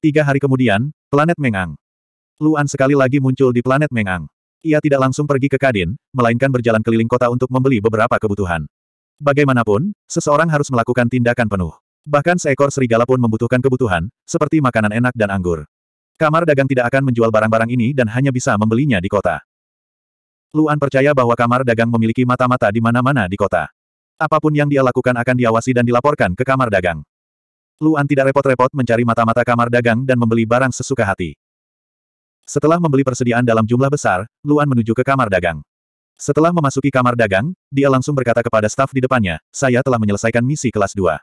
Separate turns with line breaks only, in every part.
Tiga hari kemudian, planet Mengang. Luan sekali lagi muncul di planet Mengang. Ia tidak langsung pergi ke Kadin, melainkan berjalan keliling kota untuk membeli beberapa kebutuhan. Bagaimanapun, seseorang harus melakukan tindakan penuh. Bahkan seekor serigala pun membutuhkan kebutuhan, seperti makanan enak dan anggur. Kamar dagang tidak akan menjual barang-barang ini dan hanya bisa membelinya di kota. Luan percaya bahwa kamar dagang memiliki mata-mata di mana-mana di kota. Apapun yang dia lakukan akan diawasi dan dilaporkan ke kamar dagang. Luan tidak repot-repot mencari mata-mata kamar dagang dan membeli barang sesuka hati. Setelah membeli persediaan dalam jumlah besar, Luan menuju ke kamar dagang. Setelah memasuki kamar dagang, dia langsung berkata kepada staf di depannya, saya telah menyelesaikan misi kelas 2.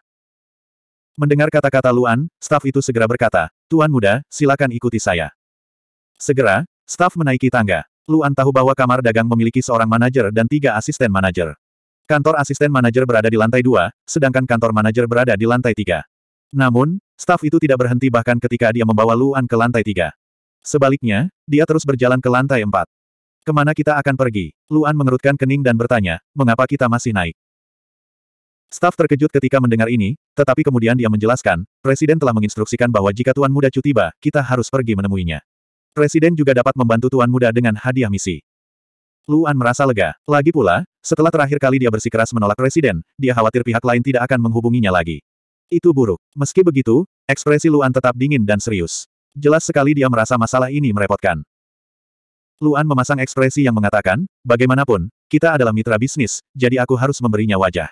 Mendengar kata-kata Luan, staf itu segera berkata, Tuan muda, silakan ikuti saya. Segera, staf menaiki tangga. Luan tahu bahwa kamar dagang memiliki seorang manajer dan tiga asisten manajer. Kantor asisten manajer berada di lantai dua, sedangkan kantor manajer berada di lantai tiga. Namun, staf itu tidak berhenti bahkan ketika dia membawa Luan ke lantai tiga. Sebaliknya, dia terus berjalan ke lantai empat. Kemana kita akan pergi? Luan mengerutkan kening dan bertanya, mengapa kita masih naik? Staf terkejut ketika mendengar ini, tetapi kemudian dia menjelaskan, Presiden telah menginstruksikan bahwa jika Tuan Muda cuti tiba, kita harus pergi menemuinya. Presiden juga dapat membantu Tuan Muda dengan hadiah misi. Luan merasa lega. Lagi pula, setelah terakhir kali dia bersikeras menolak Presiden, dia khawatir pihak lain tidak akan menghubunginya lagi. Itu buruk. Meski begitu, ekspresi Luan tetap dingin dan serius. Jelas sekali dia merasa masalah ini merepotkan. Luan memasang ekspresi yang mengatakan, bagaimanapun, kita adalah mitra bisnis, jadi aku harus memberinya wajah.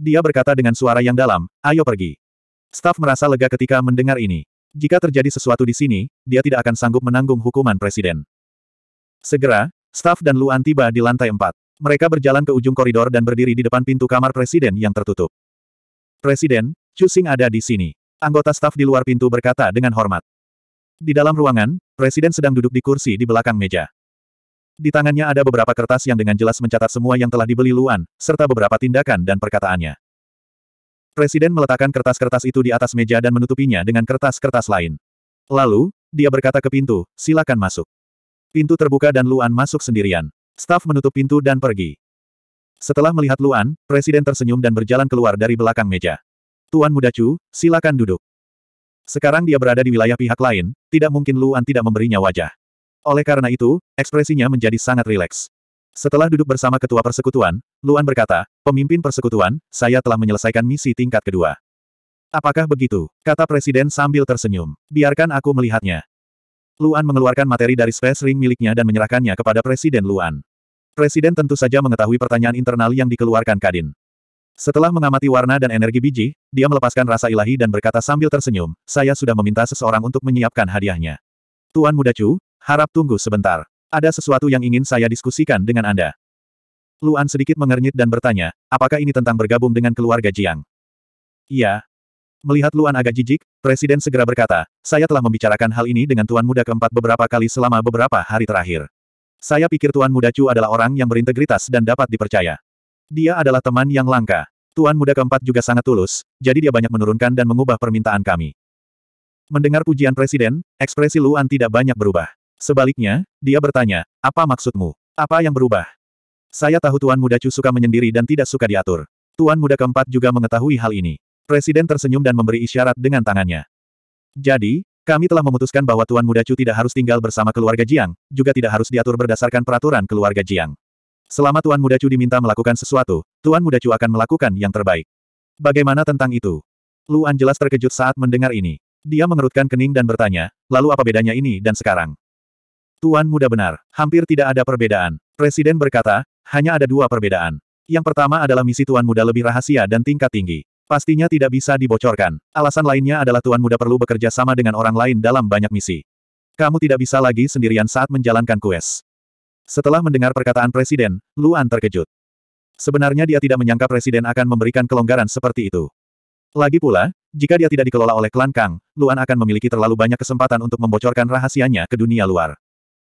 Dia berkata dengan suara yang dalam, ayo pergi. Staf merasa lega ketika mendengar ini. Jika terjadi sesuatu di sini, dia tidak akan sanggup menanggung hukuman presiden. Segera, staf dan Luan tiba di lantai empat. Mereka berjalan ke ujung koridor dan berdiri di depan pintu kamar presiden yang tertutup. Presiden, Cusing ada di sini. Anggota staf di luar pintu berkata dengan hormat. Di dalam ruangan, presiden sedang duduk di kursi di belakang meja. Di tangannya ada beberapa kertas yang dengan jelas mencatat semua yang telah dibeli Luan, serta beberapa tindakan dan perkataannya. Presiden meletakkan kertas-kertas itu di atas meja dan menutupinya dengan kertas-kertas lain. Lalu, dia berkata ke pintu, silakan masuk. Pintu terbuka dan Luan masuk sendirian. Staf menutup pintu dan pergi. Setelah melihat Luan, Presiden tersenyum dan berjalan keluar dari belakang meja. Tuan Muda Chu, silakan duduk. Sekarang dia berada di wilayah pihak lain, tidak mungkin Luan tidak memberinya wajah. Oleh karena itu, ekspresinya menjadi sangat rileks. Setelah duduk bersama ketua persekutuan, Luan berkata, pemimpin persekutuan, saya telah menyelesaikan misi tingkat kedua. Apakah begitu? Kata Presiden sambil tersenyum. Biarkan aku melihatnya. Luan mengeluarkan materi dari space ring miliknya dan menyerahkannya kepada Presiden Luan. Presiden tentu saja mengetahui pertanyaan internal yang dikeluarkan Kadin. Setelah mengamati warna dan energi biji, dia melepaskan rasa ilahi dan berkata sambil tersenyum, saya sudah meminta seseorang untuk menyiapkan hadiahnya. Tuan Muda Chu, harap tunggu sebentar. Ada sesuatu yang ingin saya diskusikan dengan Anda. Luan sedikit mengernyit dan bertanya, apakah ini tentang bergabung dengan keluarga Jiang? Iya. Melihat Luan agak jijik, Presiden segera berkata, saya telah membicarakan hal ini dengan Tuan Muda keempat beberapa kali selama beberapa hari terakhir. Saya pikir Tuan Muda Chu adalah orang yang berintegritas dan dapat dipercaya. Dia adalah teman yang langka. Tuan Muda keempat juga sangat tulus, jadi dia banyak menurunkan dan mengubah permintaan kami. Mendengar pujian Presiden, ekspresi Luan tidak banyak berubah. Sebaliknya, dia bertanya, apa maksudmu? Apa yang berubah? Saya tahu Tuan Muda Chu suka menyendiri dan tidak suka diatur. Tuan Muda keempat juga mengetahui hal ini. Presiden tersenyum dan memberi isyarat dengan tangannya. Jadi, kami telah memutuskan bahwa Tuan Muda Chu tidak harus tinggal bersama keluarga Jiang, juga tidak harus diatur berdasarkan peraturan keluarga Jiang. Selama Tuan Muda Chu diminta melakukan sesuatu, Tuan Muda Chu akan melakukan yang terbaik. Bagaimana tentang itu? Luan jelas terkejut saat mendengar ini. Dia mengerutkan kening dan bertanya, lalu apa bedanya ini dan sekarang? Tuan muda benar, hampir tidak ada perbedaan. Presiden berkata, hanya ada dua perbedaan. Yang pertama adalah misi Tuan muda lebih rahasia dan tingkat tinggi. Pastinya tidak bisa dibocorkan. Alasan lainnya adalah Tuan muda perlu bekerja sama dengan orang lain dalam banyak misi. Kamu tidak bisa lagi sendirian saat menjalankan kues. Setelah mendengar perkataan Presiden, Luan terkejut. Sebenarnya dia tidak menyangka Presiden akan memberikan kelonggaran seperti itu. Lagi pula, jika dia tidak dikelola oleh klan Kang, Luan akan memiliki terlalu banyak kesempatan untuk membocorkan rahasianya ke dunia luar.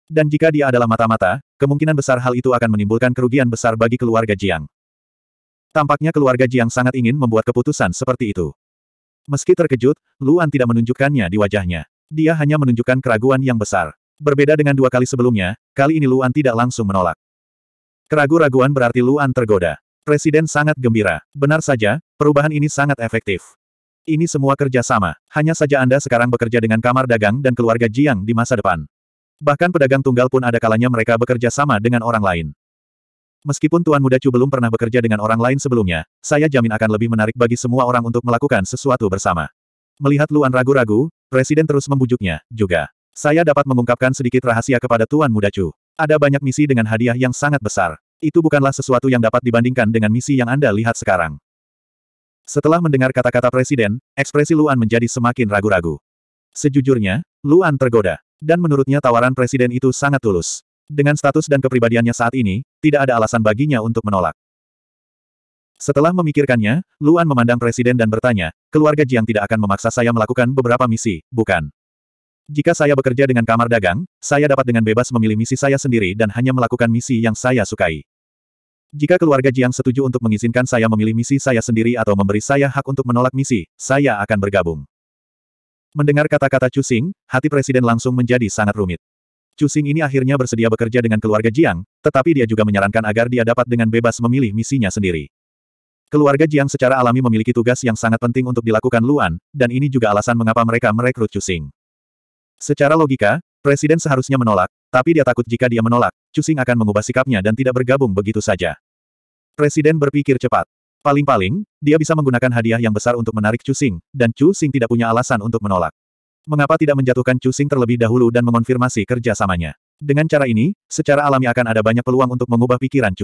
Dan jika dia adalah mata-mata, kemungkinan besar hal itu akan menimbulkan kerugian besar bagi keluarga Jiang. Tampaknya keluarga Jiang sangat ingin membuat keputusan seperti itu. Meski terkejut, Luan tidak menunjukkannya di wajahnya. Dia hanya menunjukkan keraguan yang besar. Berbeda dengan dua kali sebelumnya, kali ini Luan tidak langsung menolak. Keragu-raguan berarti Luan tergoda. Presiden sangat gembira. Benar saja, perubahan ini sangat efektif. Ini semua kerja sama. Hanya saja Anda sekarang bekerja dengan kamar dagang dan keluarga Jiang di masa depan. Bahkan pedagang tunggal pun ada kalanya mereka bekerja sama dengan orang lain. Meskipun Tuan Muda Chu belum pernah bekerja dengan orang lain sebelumnya, saya jamin akan lebih menarik bagi semua orang untuk melakukan sesuatu bersama. Melihat Luan ragu-ragu, Presiden terus membujuknya, juga. Saya dapat mengungkapkan sedikit rahasia kepada Tuan Muda Chu. Ada banyak misi dengan hadiah yang sangat besar. Itu bukanlah sesuatu yang dapat dibandingkan dengan misi yang Anda lihat sekarang. Setelah mendengar kata-kata presiden, ekspresi Luan menjadi semakin ragu-ragu. Sejujurnya, Luan tergoda. Dan menurutnya tawaran presiden itu sangat tulus. Dengan status dan kepribadiannya saat ini, tidak ada alasan baginya untuk menolak. Setelah memikirkannya, Luan memandang presiden dan bertanya, keluarga Jiang tidak akan memaksa saya melakukan beberapa misi, bukan? Jika saya bekerja dengan kamar dagang, saya dapat dengan bebas memilih misi saya sendiri dan hanya melakukan misi yang saya sukai. Jika keluarga Jiang setuju untuk mengizinkan saya memilih misi saya sendiri atau memberi saya hak untuk menolak misi, saya akan bergabung. Mendengar kata-kata Cusing, hati presiden langsung menjadi sangat rumit. Cusing ini akhirnya bersedia bekerja dengan keluarga Jiang, tetapi dia juga menyarankan agar dia dapat dengan bebas memilih misinya sendiri. Keluarga Jiang secara alami memiliki tugas yang sangat penting untuk dilakukan Luan, dan ini juga alasan mengapa mereka merekrut Cusing. Secara logika, presiden seharusnya menolak, tapi dia takut jika dia menolak, Cusing akan mengubah sikapnya dan tidak bergabung begitu saja. Presiden berpikir cepat. Paling-paling, dia bisa menggunakan hadiah yang besar untuk menarik Chu dan Chu tidak punya alasan untuk menolak. Mengapa tidak menjatuhkan Chu terlebih dahulu dan mengonfirmasi kerjasamanya? Dengan cara ini, secara alami akan ada banyak peluang untuk mengubah pikiran Chu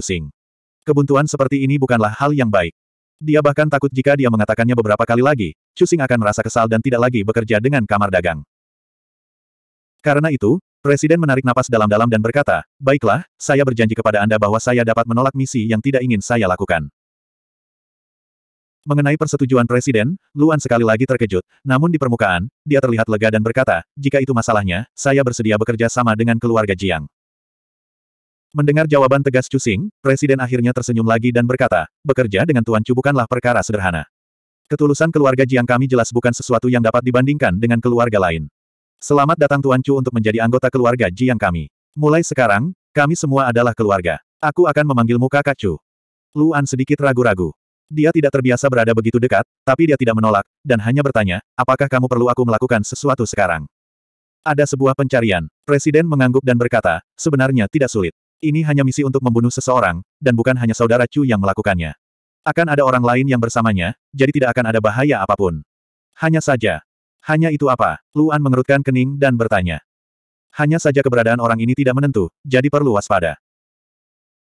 Kebuntuan seperti ini bukanlah hal yang baik. Dia bahkan takut jika dia mengatakannya beberapa kali lagi, Chu akan merasa kesal dan tidak lagi bekerja dengan kamar dagang. Karena itu, Presiden menarik napas dalam-dalam dan berkata, Baiklah, saya berjanji kepada Anda bahwa saya dapat menolak misi yang tidak ingin saya lakukan. Mengenai persetujuan Presiden, Luan sekali lagi terkejut, namun di permukaan, dia terlihat lega dan berkata, jika itu masalahnya, saya bersedia bekerja sama dengan keluarga Jiang. Mendengar jawaban tegas Cusing, Presiden akhirnya tersenyum lagi dan berkata, bekerja dengan Tuan Chu bukanlah perkara sederhana. Ketulusan keluarga Jiang kami jelas bukan sesuatu yang dapat dibandingkan dengan keluarga lain. Selamat datang Tuan Chu untuk menjadi anggota keluarga Jiang kami. Mulai sekarang, kami semua adalah keluarga. Aku akan memanggilmu kakak Chu. Luan sedikit ragu-ragu. Dia tidak terbiasa berada begitu dekat, tapi dia tidak menolak, dan hanya bertanya, apakah kamu perlu aku melakukan sesuatu sekarang? Ada sebuah pencarian. Presiden mengangguk dan berkata, sebenarnya tidak sulit. Ini hanya misi untuk membunuh seseorang, dan bukan hanya saudara Chu yang melakukannya. Akan ada orang lain yang bersamanya, jadi tidak akan ada bahaya apapun. Hanya saja. Hanya itu apa? Luan mengerutkan kening dan bertanya. Hanya saja keberadaan orang ini tidak menentu, jadi perlu waspada.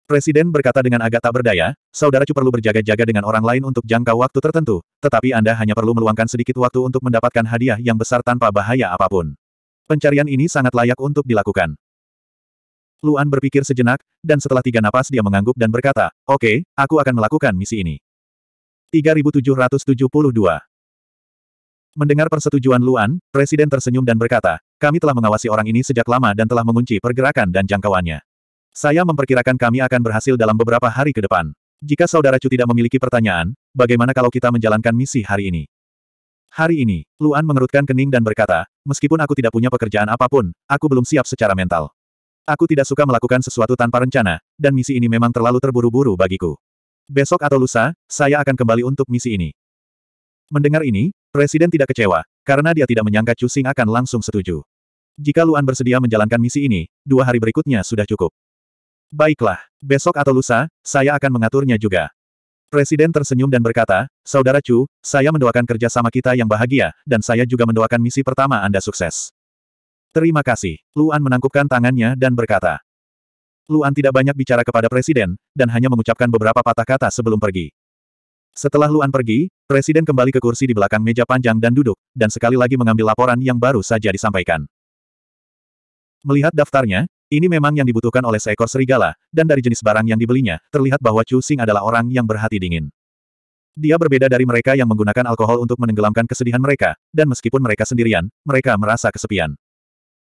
Presiden berkata dengan agak tak berdaya, saudara Chu perlu berjaga-jaga dengan orang lain untuk jangka waktu tertentu, tetapi Anda hanya perlu meluangkan sedikit waktu untuk mendapatkan hadiah yang besar tanpa bahaya apapun. Pencarian ini sangat layak untuk dilakukan. Luan berpikir sejenak, dan setelah tiga napas dia mengangguk dan berkata, Oke, okay, aku akan melakukan misi ini. 3772 Mendengar persetujuan Luan, Presiden tersenyum dan berkata, kami telah mengawasi orang ini sejak lama dan telah mengunci pergerakan dan jangkauannya. Saya memperkirakan kami akan berhasil dalam beberapa hari ke depan. Jika saudara Chu tidak memiliki pertanyaan, bagaimana kalau kita menjalankan misi hari ini? Hari ini, Luan mengerutkan kening dan berkata, meskipun aku tidak punya pekerjaan apapun, aku belum siap secara mental. Aku tidak suka melakukan sesuatu tanpa rencana, dan misi ini memang terlalu terburu-buru bagiku. Besok atau lusa, saya akan kembali untuk misi ini. Mendengar ini, Presiden tidak kecewa, karena dia tidak menyangka Chu Xing akan langsung setuju. Jika Luan bersedia menjalankan misi ini, dua hari berikutnya sudah cukup. Baiklah, besok atau lusa, saya akan mengaturnya juga. Presiden tersenyum dan berkata, Saudara Chu, saya mendoakan kerja sama kita yang bahagia, dan saya juga mendoakan misi pertama Anda sukses. Terima kasih. Luan menangkupkan tangannya dan berkata. Luan tidak banyak bicara kepada Presiden, dan hanya mengucapkan beberapa patah kata sebelum pergi. Setelah Luan pergi, Presiden kembali ke kursi di belakang meja panjang dan duduk, dan sekali lagi mengambil laporan yang baru saja disampaikan. Melihat daftarnya, ini memang yang dibutuhkan oleh seekor serigala, dan dari jenis barang yang dibelinya, terlihat bahwa Chu Xing adalah orang yang berhati dingin. Dia berbeda dari mereka yang menggunakan alkohol untuk menenggelamkan kesedihan mereka, dan meskipun mereka sendirian, mereka merasa kesepian.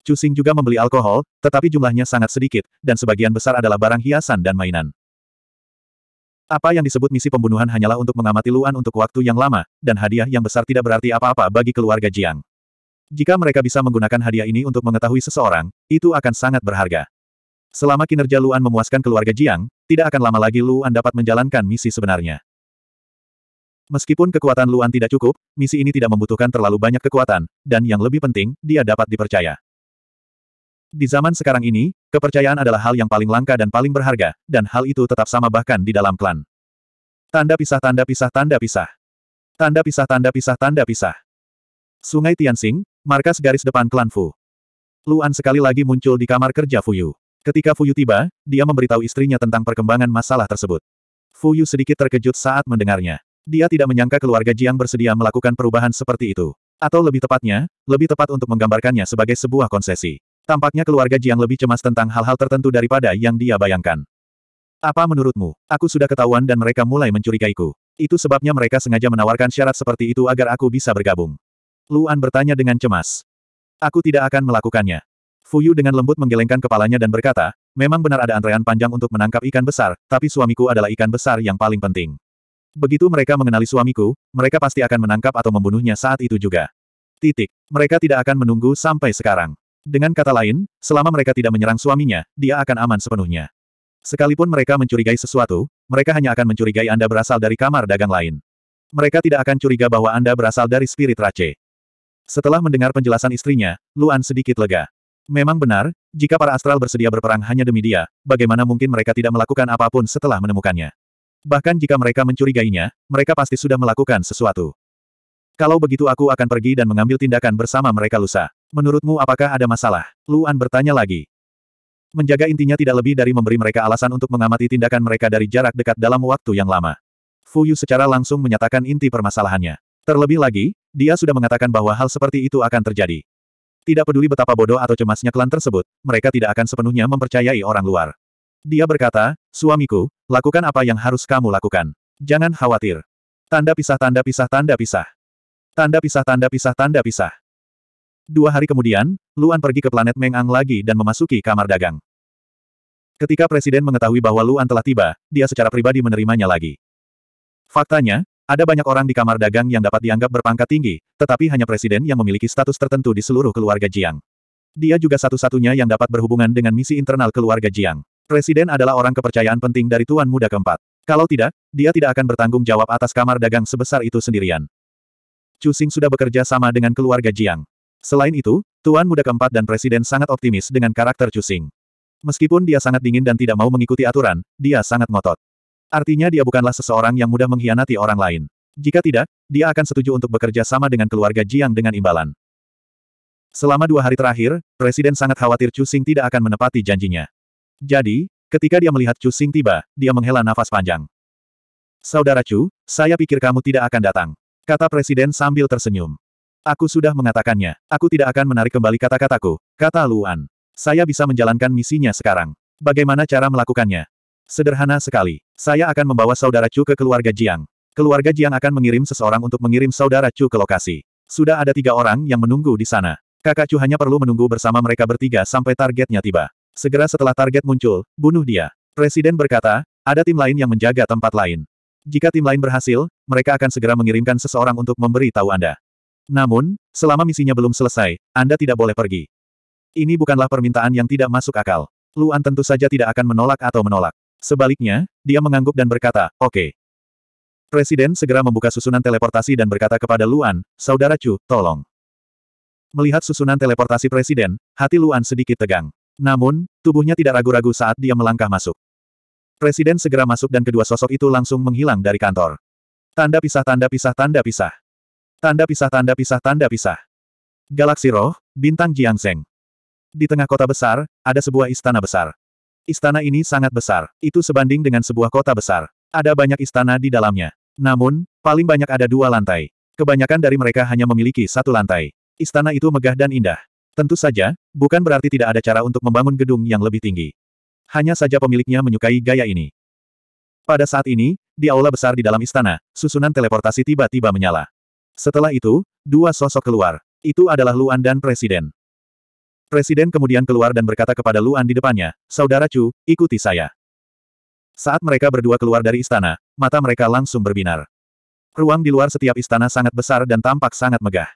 Chu Xing juga membeli alkohol, tetapi jumlahnya sangat sedikit, dan sebagian besar adalah barang hiasan dan mainan. Apa yang disebut misi pembunuhan hanyalah untuk mengamati Luan untuk waktu yang lama, dan hadiah yang besar tidak berarti apa-apa bagi keluarga Jiang. Jika mereka bisa menggunakan hadiah ini untuk mengetahui seseorang, itu akan sangat berharga. Selama kinerja Luan memuaskan keluarga Jiang, tidak akan lama lagi Luan dapat menjalankan misi sebenarnya. Meskipun kekuatan Luan tidak cukup, misi ini tidak membutuhkan terlalu banyak kekuatan, dan yang lebih penting, dia dapat dipercaya. Di zaman sekarang ini, kepercayaan adalah hal yang paling langka dan paling berharga, dan hal itu tetap sama bahkan di dalam klan. Tanda pisah tanda pisah tanda pisah. Tanda pisah tanda pisah tanda pisah. Sungai Tianxing, Markas garis depan klan Fu. Luan sekali lagi muncul di kamar kerja Fuyu. Ketika Fuyu tiba, dia memberitahu istrinya tentang perkembangan masalah tersebut. Fuyu sedikit terkejut saat mendengarnya. Dia tidak menyangka keluarga Jiang bersedia melakukan perubahan seperti itu. Atau lebih tepatnya, lebih tepat untuk menggambarkannya sebagai sebuah konsesi. Tampaknya keluarga Jiang lebih cemas tentang hal-hal tertentu daripada yang dia bayangkan. Apa menurutmu? Aku sudah ketahuan dan mereka mulai mencurigaiku. Itu sebabnya mereka sengaja menawarkan syarat seperti itu agar aku bisa bergabung. Luan bertanya dengan cemas. Aku tidak akan melakukannya. Fuyu dengan lembut menggelengkan kepalanya dan berkata, memang benar ada antrean panjang untuk menangkap ikan besar, tapi suamiku adalah ikan besar yang paling penting. Begitu mereka mengenali suamiku, mereka pasti akan menangkap atau membunuhnya saat itu juga. Titik. Mereka tidak akan menunggu sampai sekarang. Dengan kata lain, selama mereka tidak menyerang suaminya, dia akan aman sepenuhnya. Sekalipun mereka mencurigai sesuatu, mereka hanya akan mencurigai Anda berasal dari kamar dagang lain. Mereka tidak akan curiga bahwa Anda berasal dari spirit race. Setelah mendengar penjelasan istrinya, Luan sedikit lega. Memang benar, jika para astral bersedia berperang hanya demi dia, bagaimana mungkin mereka tidak melakukan apapun setelah menemukannya? Bahkan jika mereka mencurigainya, mereka pasti sudah melakukan sesuatu. Kalau begitu aku akan pergi dan mengambil tindakan bersama mereka lusa. Menurutmu apakah ada masalah? Luan bertanya lagi. Menjaga intinya tidak lebih dari memberi mereka alasan untuk mengamati tindakan mereka dari jarak dekat dalam waktu yang lama. Fuyu secara langsung menyatakan inti permasalahannya. Terlebih lagi, dia sudah mengatakan bahwa hal seperti itu akan terjadi. Tidak peduli betapa bodoh atau cemasnya klan tersebut, mereka tidak akan sepenuhnya mempercayai orang luar. Dia berkata, suamiku, lakukan apa yang harus kamu lakukan. Jangan khawatir. Tanda pisah tanda pisah tanda pisah. Tanda pisah tanda pisah tanda pisah. Dua hari kemudian, Luan pergi ke planet Mengang lagi dan memasuki kamar dagang. Ketika Presiden mengetahui bahwa Luan telah tiba, dia secara pribadi menerimanya lagi. Faktanya, ada banyak orang di kamar dagang yang dapat dianggap berpangkat tinggi, tetapi hanya presiden yang memiliki status tertentu di seluruh keluarga Jiang. Dia juga satu-satunya yang dapat berhubungan dengan misi internal keluarga Jiang. Presiden adalah orang kepercayaan penting dari Tuan Muda keempat. Kalau tidak, dia tidak akan bertanggung jawab atas kamar dagang sebesar itu sendirian. Chu sudah bekerja sama dengan keluarga Jiang. Selain itu, Tuan Muda keempat dan Presiden sangat optimis dengan karakter Chu Meskipun dia sangat dingin dan tidak mau mengikuti aturan, dia sangat ngotot. Artinya dia bukanlah seseorang yang mudah mengkhianati orang lain. Jika tidak, dia akan setuju untuk bekerja sama dengan keluarga Jiang dengan imbalan. Selama dua hari terakhir, Presiden sangat khawatir Chu Xing tidak akan menepati janjinya. Jadi, ketika dia melihat Chu Xing tiba, dia menghela nafas panjang. Saudara Chu, saya pikir kamu tidak akan datang. Kata Presiden sambil tersenyum. Aku sudah mengatakannya, aku tidak akan menarik kembali kata-kataku, kata Luan. Saya bisa menjalankan misinya sekarang. Bagaimana cara melakukannya? Sederhana sekali. Saya akan membawa saudara Chu ke keluarga Jiang. Keluarga Jiang akan mengirim seseorang untuk mengirim saudara Chu ke lokasi. Sudah ada tiga orang yang menunggu di sana. Kakak Chu hanya perlu menunggu bersama mereka bertiga sampai targetnya tiba. Segera setelah target muncul, bunuh dia. Presiden berkata, ada tim lain yang menjaga tempat lain. Jika tim lain berhasil, mereka akan segera mengirimkan seseorang untuk memberi tahu Anda. Namun, selama misinya belum selesai, Anda tidak boleh pergi. Ini bukanlah permintaan yang tidak masuk akal. Luan tentu saja tidak akan menolak atau menolak. Sebaliknya, dia mengangguk dan berkata, oke. Okay. Presiden segera membuka susunan teleportasi dan berkata kepada Luan, Saudara Chu, tolong. Melihat susunan teleportasi Presiden, hati Luan sedikit tegang. Namun, tubuhnya tidak ragu-ragu saat dia melangkah masuk. Presiden segera masuk dan kedua sosok itu langsung menghilang dari kantor. Tanda pisah tanda pisah tanda pisah. Tanda pisah tanda pisah tanda pisah. Galaksi Roh, Bintang Jiang Di tengah kota besar, ada sebuah istana besar. Istana ini sangat besar. Itu sebanding dengan sebuah kota besar. Ada banyak istana di dalamnya. Namun, paling banyak ada dua lantai. Kebanyakan dari mereka hanya memiliki satu lantai. Istana itu megah dan indah. Tentu saja, bukan berarti tidak ada cara untuk membangun gedung yang lebih tinggi. Hanya saja pemiliknya menyukai gaya ini. Pada saat ini, di aula besar di dalam istana, susunan teleportasi tiba-tiba menyala. Setelah itu, dua sosok keluar. Itu adalah Luan dan Presiden. Presiden kemudian keluar dan berkata kepada Luan di depannya, Saudara Chu, ikuti saya. Saat mereka berdua keluar dari istana, mata mereka langsung berbinar. Ruang di luar setiap istana sangat besar dan tampak sangat megah.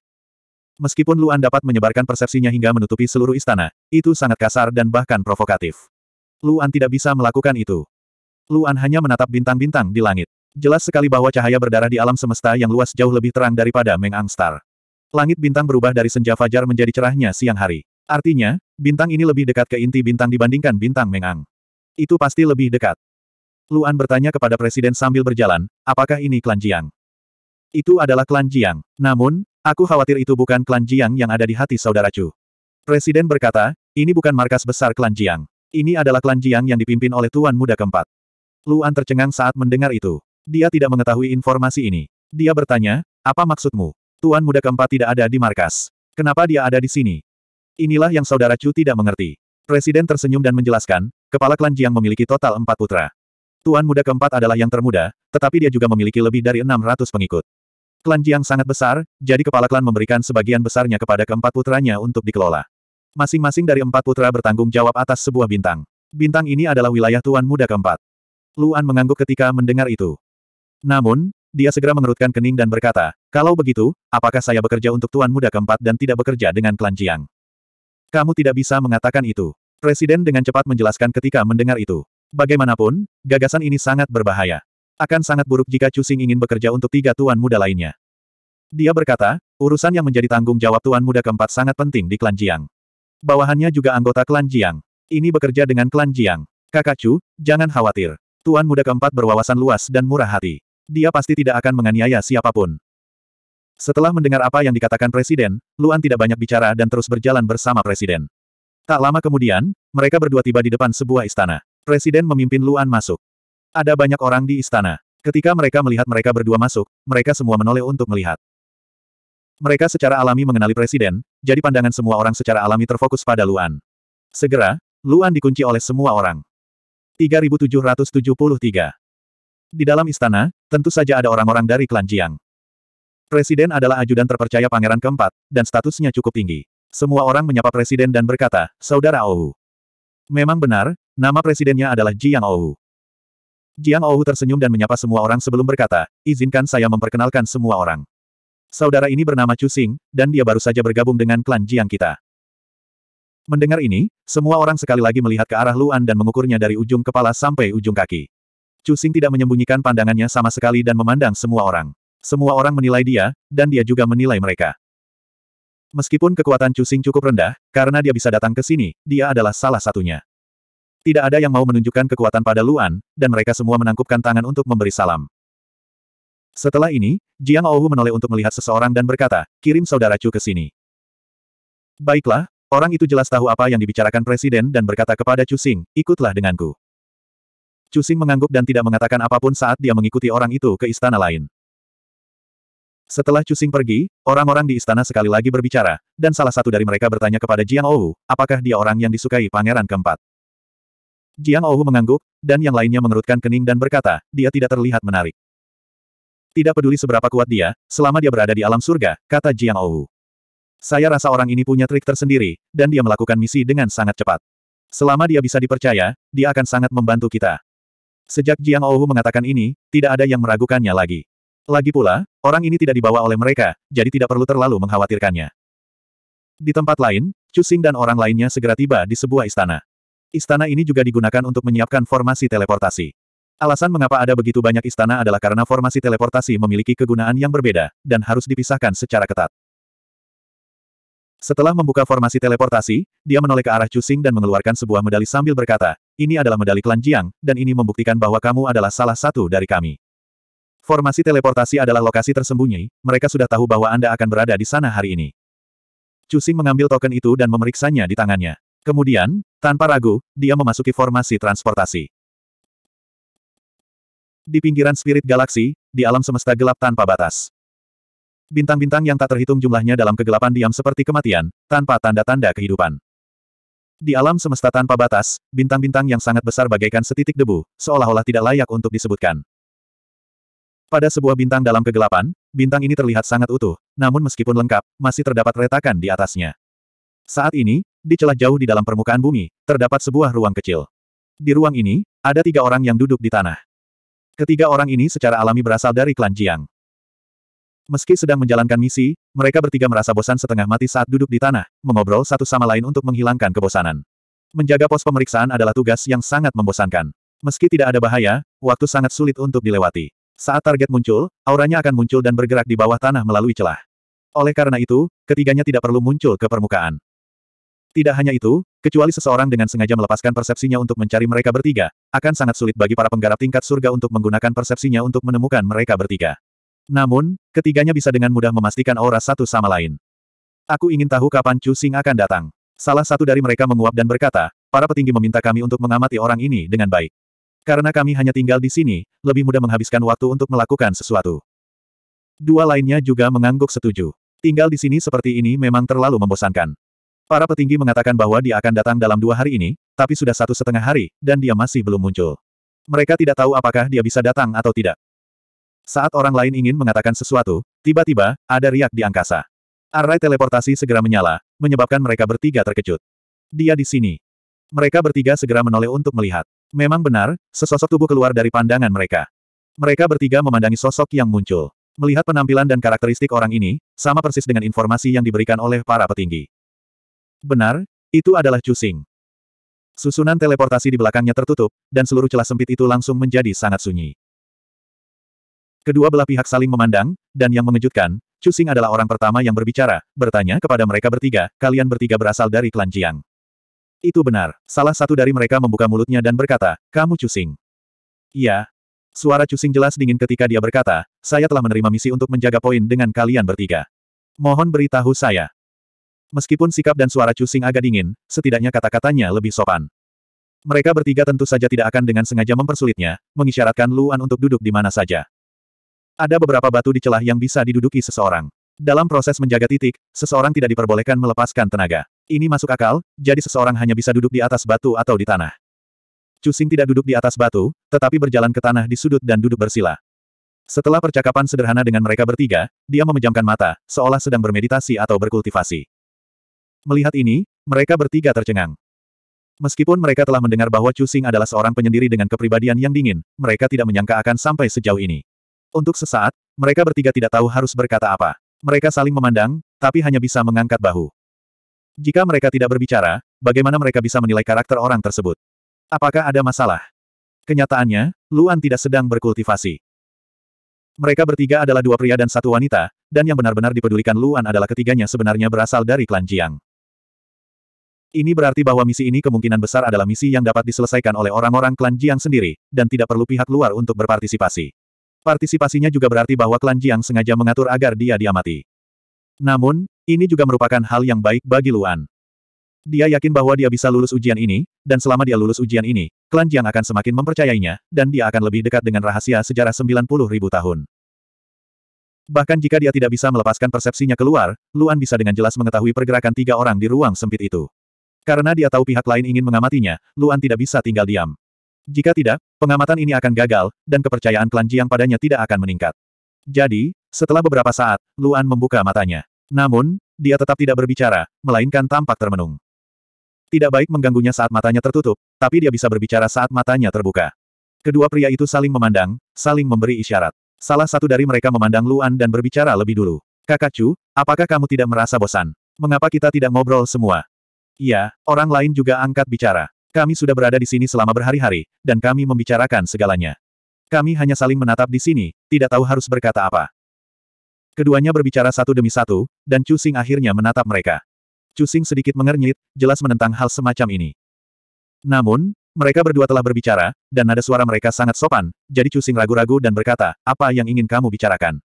Meskipun Luan dapat menyebarkan persepsinya hingga menutupi seluruh istana, itu sangat kasar dan bahkan provokatif. Luan tidak bisa melakukan itu. Luan hanya menatap bintang-bintang di langit. Jelas sekali bahwa cahaya berdarah di alam semesta yang luas jauh lebih terang daripada Meng Angstar. Langit bintang berubah dari senja fajar menjadi cerahnya siang hari. Artinya, bintang ini lebih dekat ke inti bintang dibandingkan bintang Mengang. Itu pasti lebih dekat. Luan bertanya kepada Presiden sambil berjalan, apakah ini klan Jiang? Itu adalah klan Jiang. Namun, aku khawatir itu bukan klan Jiang yang ada di hati saudara Chu. Presiden berkata, ini bukan markas besar klan Jiang. Ini adalah klan Jiang yang dipimpin oleh Tuan Muda keempat. Luan tercengang saat mendengar itu. Dia tidak mengetahui informasi ini. Dia bertanya, apa maksudmu? Tuan muda keempat tidak ada di markas. Kenapa dia ada di sini? Inilah yang saudara Chu tidak mengerti. Presiden tersenyum dan menjelaskan, kepala klan Jiang memiliki total empat putra. Tuan muda keempat adalah yang termuda, tetapi dia juga memiliki lebih dari 600 pengikut. Klan Jiang sangat besar, jadi kepala klan memberikan sebagian besarnya kepada keempat putranya untuk dikelola. Masing-masing dari empat putra bertanggung jawab atas sebuah bintang. Bintang ini adalah wilayah Tuan muda keempat. Luan mengangguk ketika mendengar itu. Namun, dia segera mengerutkan kening dan berkata, kalau begitu, apakah saya bekerja untuk Tuan Muda keempat dan tidak bekerja dengan klan Jiang? Kamu tidak bisa mengatakan itu. Presiden dengan cepat menjelaskan ketika mendengar itu. Bagaimanapun, gagasan ini sangat berbahaya. Akan sangat buruk jika Cusing ingin bekerja untuk tiga tuan muda lainnya. Dia berkata, urusan yang menjadi tanggung jawab tuan muda keempat sangat penting di klan Jiang. Bawahannya juga anggota klan Jiang. Ini bekerja dengan klan Jiang. Kakak Chu, jangan khawatir. Tuan muda keempat berwawasan luas dan murah hati. Dia pasti tidak akan menganiaya siapapun. Setelah mendengar apa yang dikatakan Presiden, Luan tidak banyak bicara dan terus berjalan bersama Presiden. Tak lama kemudian, mereka berdua tiba di depan sebuah istana. Presiden memimpin Luan masuk. Ada banyak orang di istana. Ketika mereka melihat mereka berdua masuk, mereka semua menoleh untuk melihat. Mereka secara alami mengenali Presiden, jadi pandangan semua orang secara alami terfokus pada Luan. Segera, Luan dikunci oleh semua orang. 3773 Di dalam istana, tentu saja ada orang-orang dari klan Jiang. Presiden adalah ajudan terpercaya pangeran keempat, dan statusnya cukup tinggi. Semua orang menyapa presiden dan berkata, Saudara Ouhu. Memang benar, nama presidennya adalah Jiang Ouhu. Jiang Ouhu tersenyum dan menyapa semua orang sebelum berkata, izinkan saya memperkenalkan semua orang. Saudara ini bernama Chu Xing, dan dia baru saja bergabung dengan klan Jiang kita. Mendengar ini, semua orang sekali lagi melihat ke arah Luan dan mengukurnya dari ujung kepala sampai ujung kaki. Chu Xing tidak menyembunyikan pandangannya sama sekali dan memandang semua orang. Semua orang menilai dia, dan dia juga menilai mereka. Meskipun kekuatan Cusing cukup rendah, karena dia bisa datang ke sini, dia adalah salah satunya. Tidak ada yang mau menunjukkan kekuatan pada Luan, dan mereka semua menangkupkan tangan untuk memberi salam. Setelah ini, Jiang Ouhu menoleh untuk melihat seseorang dan berkata, kirim saudara Chu ke sini. Baiklah, orang itu jelas tahu apa yang dibicarakan presiden dan berkata kepada Cusing, ikutlah denganku. Cusing mengangguk dan tidak mengatakan apapun saat dia mengikuti orang itu ke istana lain. Setelah Cusing pergi, orang-orang di istana sekali lagi berbicara, dan salah satu dari mereka bertanya kepada Jiang Ou, apakah dia orang yang disukai pangeran keempat. Jiang Ou mengangguk, dan yang lainnya mengerutkan kening dan berkata, dia tidak terlihat menarik. Tidak peduli seberapa kuat dia, selama dia berada di alam surga, kata Jiang Ou. Saya rasa orang ini punya trik tersendiri, dan dia melakukan misi dengan sangat cepat. Selama dia bisa dipercaya, dia akan sangat membantu kita. Sejak Jiang Ouhu mengatakan ini, tidak ada yang meragukannya lagi. Lagi pula, orang ini tidak dibawa oleh mereka, jadi tidak perlu terlalu mengkhawatirkannya. Di tempat lain, Cusing dan orang lainnya segera tiba di sebuah istana. Istana ini juga digunakan untuk menyiapkan formasi teleportasi. Alasan mengapa ada begitu banyak istana adalah karena formasi teleportasi memiliki kegunaan yang berbeda, dan harus dipisahkan secara ketat. Setelah membuka formasi teleportasi, dia menoleh ke arah Cusing dan mengeluarkan sebuah medali sambil berkata, ini adalah medali Klan Jiang, dan ini membuktikan bahwa kamu adalah salah satu dari kami. Formasi teleportasi adalah lokasi tersembunyi, mereka sudah tahu bahwa Anda akan berada di sana hari ini. Cusing mengambil token itu dan memeriksanya di tangannya. Kemudian, tanpa ragu, dia memasuki formasi transportasi. Di pinggiran spirit galaksi, di alam semesta gelap tanpa batas. Bintang-bintang yang tak terhitung jumlahnya dalam kegelapan diam seperti kematian, tanpa tanda-tanda kehidupan. Di alam semesta tanpa batas, bintang-bintang yang sangat besar bagaikan setitik debu, seolah-olah tidak layak untuk disebutkan. Pada sebuah bintang dalam kegelapan, bintang ini terlihat sangat utuh, namun meskipun lengkap, masih terdapat retakan di atasnya. Saat ini, di celah jauh di dalam permukaan bumi, terdapat sebuah ruang kecil. Di ruang ini, ada tiga orang yang duduk di tanah. Ketiga orang ini secara alami berasal dari klan Jiang. Meski sedang menjalankan misi, mereka bertiga merasa bosan setengah mati saat duduk di tanah, mengobrol satu sama lain untuk menghilangkan kebosanan. Menjaga pos pemeriksaan adalah tugas yang sangat membosankan. Meski tidak ada bahaya, waktu sangat sulit untuk dilewati. Saat target muncul, auranya akan muncul dan bergerak di bawah tanah melalui celah. Oleh karena itu, ketiganya tidak perlu muncul ke permukaan. Tidak hanya itu, kecuali seseorang dengan sengaja melepaskan persepsinya untuk mencari mereka bertiga, akan sangat sulit bagi para penggarap tingkat surga untuk menggunakan persepsinya untuk menemukan mereka bertiga. Namun, ketiganya bisa dengan mudah memastikan aura satu sama lain. Aku ingin tahu kapan Chu Xing akan datang. Salah satu dari mereka menguap dan berkata, para petinggi meminta kami untuk mengamati orang ini dengan baik. Karena kami hanya tinggal di sini, lebih mudah menghabiskan waktu untuk melakukan sesuatu. Dua lainnya juga mengangguk setuju. Tinggal di sini seperti ini memang terlalu membosankan. Para petinggi mengatakan bahwa dia akan datang dalam dua hari ini, tapi sudah satu setengah hari, dan dia masih belum muncul. Mereka tidak tahu apakah dia bisa datang atau tidak. Saat orang lain ingin mengatakan sesuatu, tiba-tiba, ada riak di angkasa. Array teleportasi segera menyala, menyebabkan mereka bertiga terkejut. Dia di sini. Mereka bertiga segera menoleh untuk melihat. Memang benar, sesosok tubuh keluar dari pandangan mereka. Mereka bertiga memandangi sosok yang muncul. Melihat penampilan dan karakteristik orang ini, sama persis dengan informasi yang diberikan oleh para petinggi. Benar, itu adalah Cusing. Susunan teleportasi di belakangnya tertutup, dan seluruh celah sempit itu langsung menjadi sangat sunyi. Kedua belah pihak saling memandang, dan yang mengejutkan, Cusing adalah orang pertama yang berbicara, bertanya kepada mereka bertiga, kalian bertiga berasal dari klan Jiang. Itu benar. Salah satu dari mereka membuka mulutnya dan berkata, kamu Cusing. Iya. Suara Cusing jelas dingin ketika dia berkata, saya telah menerima misi untuk menjaga poin dengan kalian bertiga. Mohon beritahu saya. Meskipun sikap dan suara Cusing agak dingin, setidaknya kata-katanya lebih sopan. Mereka bertiga tentu saja tidak akan dengan sengaja mempersulitnya, mengisyaratkan Luan untuk duduk di mana saja. Ada beberapa batu di celah yang bisa diduduki seseorang. Dalam proses menjaga titik, seseorang tidak diperbolehkan melepaskan tenaga. Ini masuk akal, jadi seseorang hanya bisa duduk di atas batu atau di tanah. Cusing tidak duduk di atas batu, tetapi berjalan ke tanah di sudut dan duduk bersila. Setelah percakapan sederhana dengan mereka bertiga, dia memejamkan mata, seolah sedang bermeditasi atau berkultivasi. Melihat ini, mereka bertiga tercengang. Meskipun mereka telah mendengar bahwa Cusing adalah seorang penyendiri dengan kepribadian yang dingin, mereka tidak menyangka akan sampai sejauh ini. Untuk sesaat, mereka bertiga tidak tahu harus berkata apa. Mereka saling memandang, tapi hanya bisa mengangkat bahu. Jika mereka tidak berbicara, bagaimana mereka bisa menilai karakter orang tersebut? Apakah ada masalah? Kenyataannya, Luan tidak sedang berkultivasi. Mereka bertiga adalah dua pria dan satu wanita, dan yang benar-benar dipedulikan Luan adalah ketiganya sebenarnya berasal dari klan Jiang. Ini berarti bahwa misi ini kemungkinan besar adalah misi yang dapat diselesaikan oleh orang-orang klan Jiang sendiri, dan tidak perlu pihak luar untuk berpartisipasi. Partisipasinya juga berarti bahwa klan Jiang sengaja mengatur agar dia diamati. Namun, ini juga merupakan hal yang baik bagi Luan. Dia yakin bahwa dia bisa lulus ujian ini, dan selama dia lulus ujian ini, klan Jiang akan semakin mempercayainya, dan dia akan lebih dekat dengan rahasia sejarah 90 ribu tahun. Bahkan jika dia tidak bisa melepaskan persepsinya keluar, Luan bisa dengan jelas mengetahui pergerakan tiga orang di ruang sempit itu. Karena dia tahu pihak lain ingin mengamatinya, Luan tidak bisa tinggal diam. Jika tidak, pengamatan ini akan gagal, dan kepercayaan klan Jiang padanya tidak akan meningkat. Jadi, setelah beberapa saat, Luan membuka matanya. Namun, dia tetap tidak berbicara, melainkan tampak termenung. Tidak baik mengganggunya saat matanya tertutup, tapi dia bisa berbicara saat matanya terbuka. Kedua pria itu saling memandang, saling memberi isyarat. Salah satu dari mereka memandang Luan dan berbicara lebih dulu. Kakak Chu, apakah kamu tidak merasa bosan? Mengapa kita tidak ngobrol semua? Iya, orang lain juga angkat bicara. Kami sudah berada di sini selama berhari-hari, dan kami membicarakan segalanya. Kami hanya saling menatap di sini, tidak tahu harus berkata apa. Keduanya berbicara satu demi satu, dan Chu akhirnya menatap mereka. Chu sedikit mengernyit, jelas menentang hal semacam ini. Namun, mereka berdua telah berbicara, dan nada suara mereka sangat sopan, jadi Chu ragu-ragu dan berkata, apa yang ingin kamu bicarakan?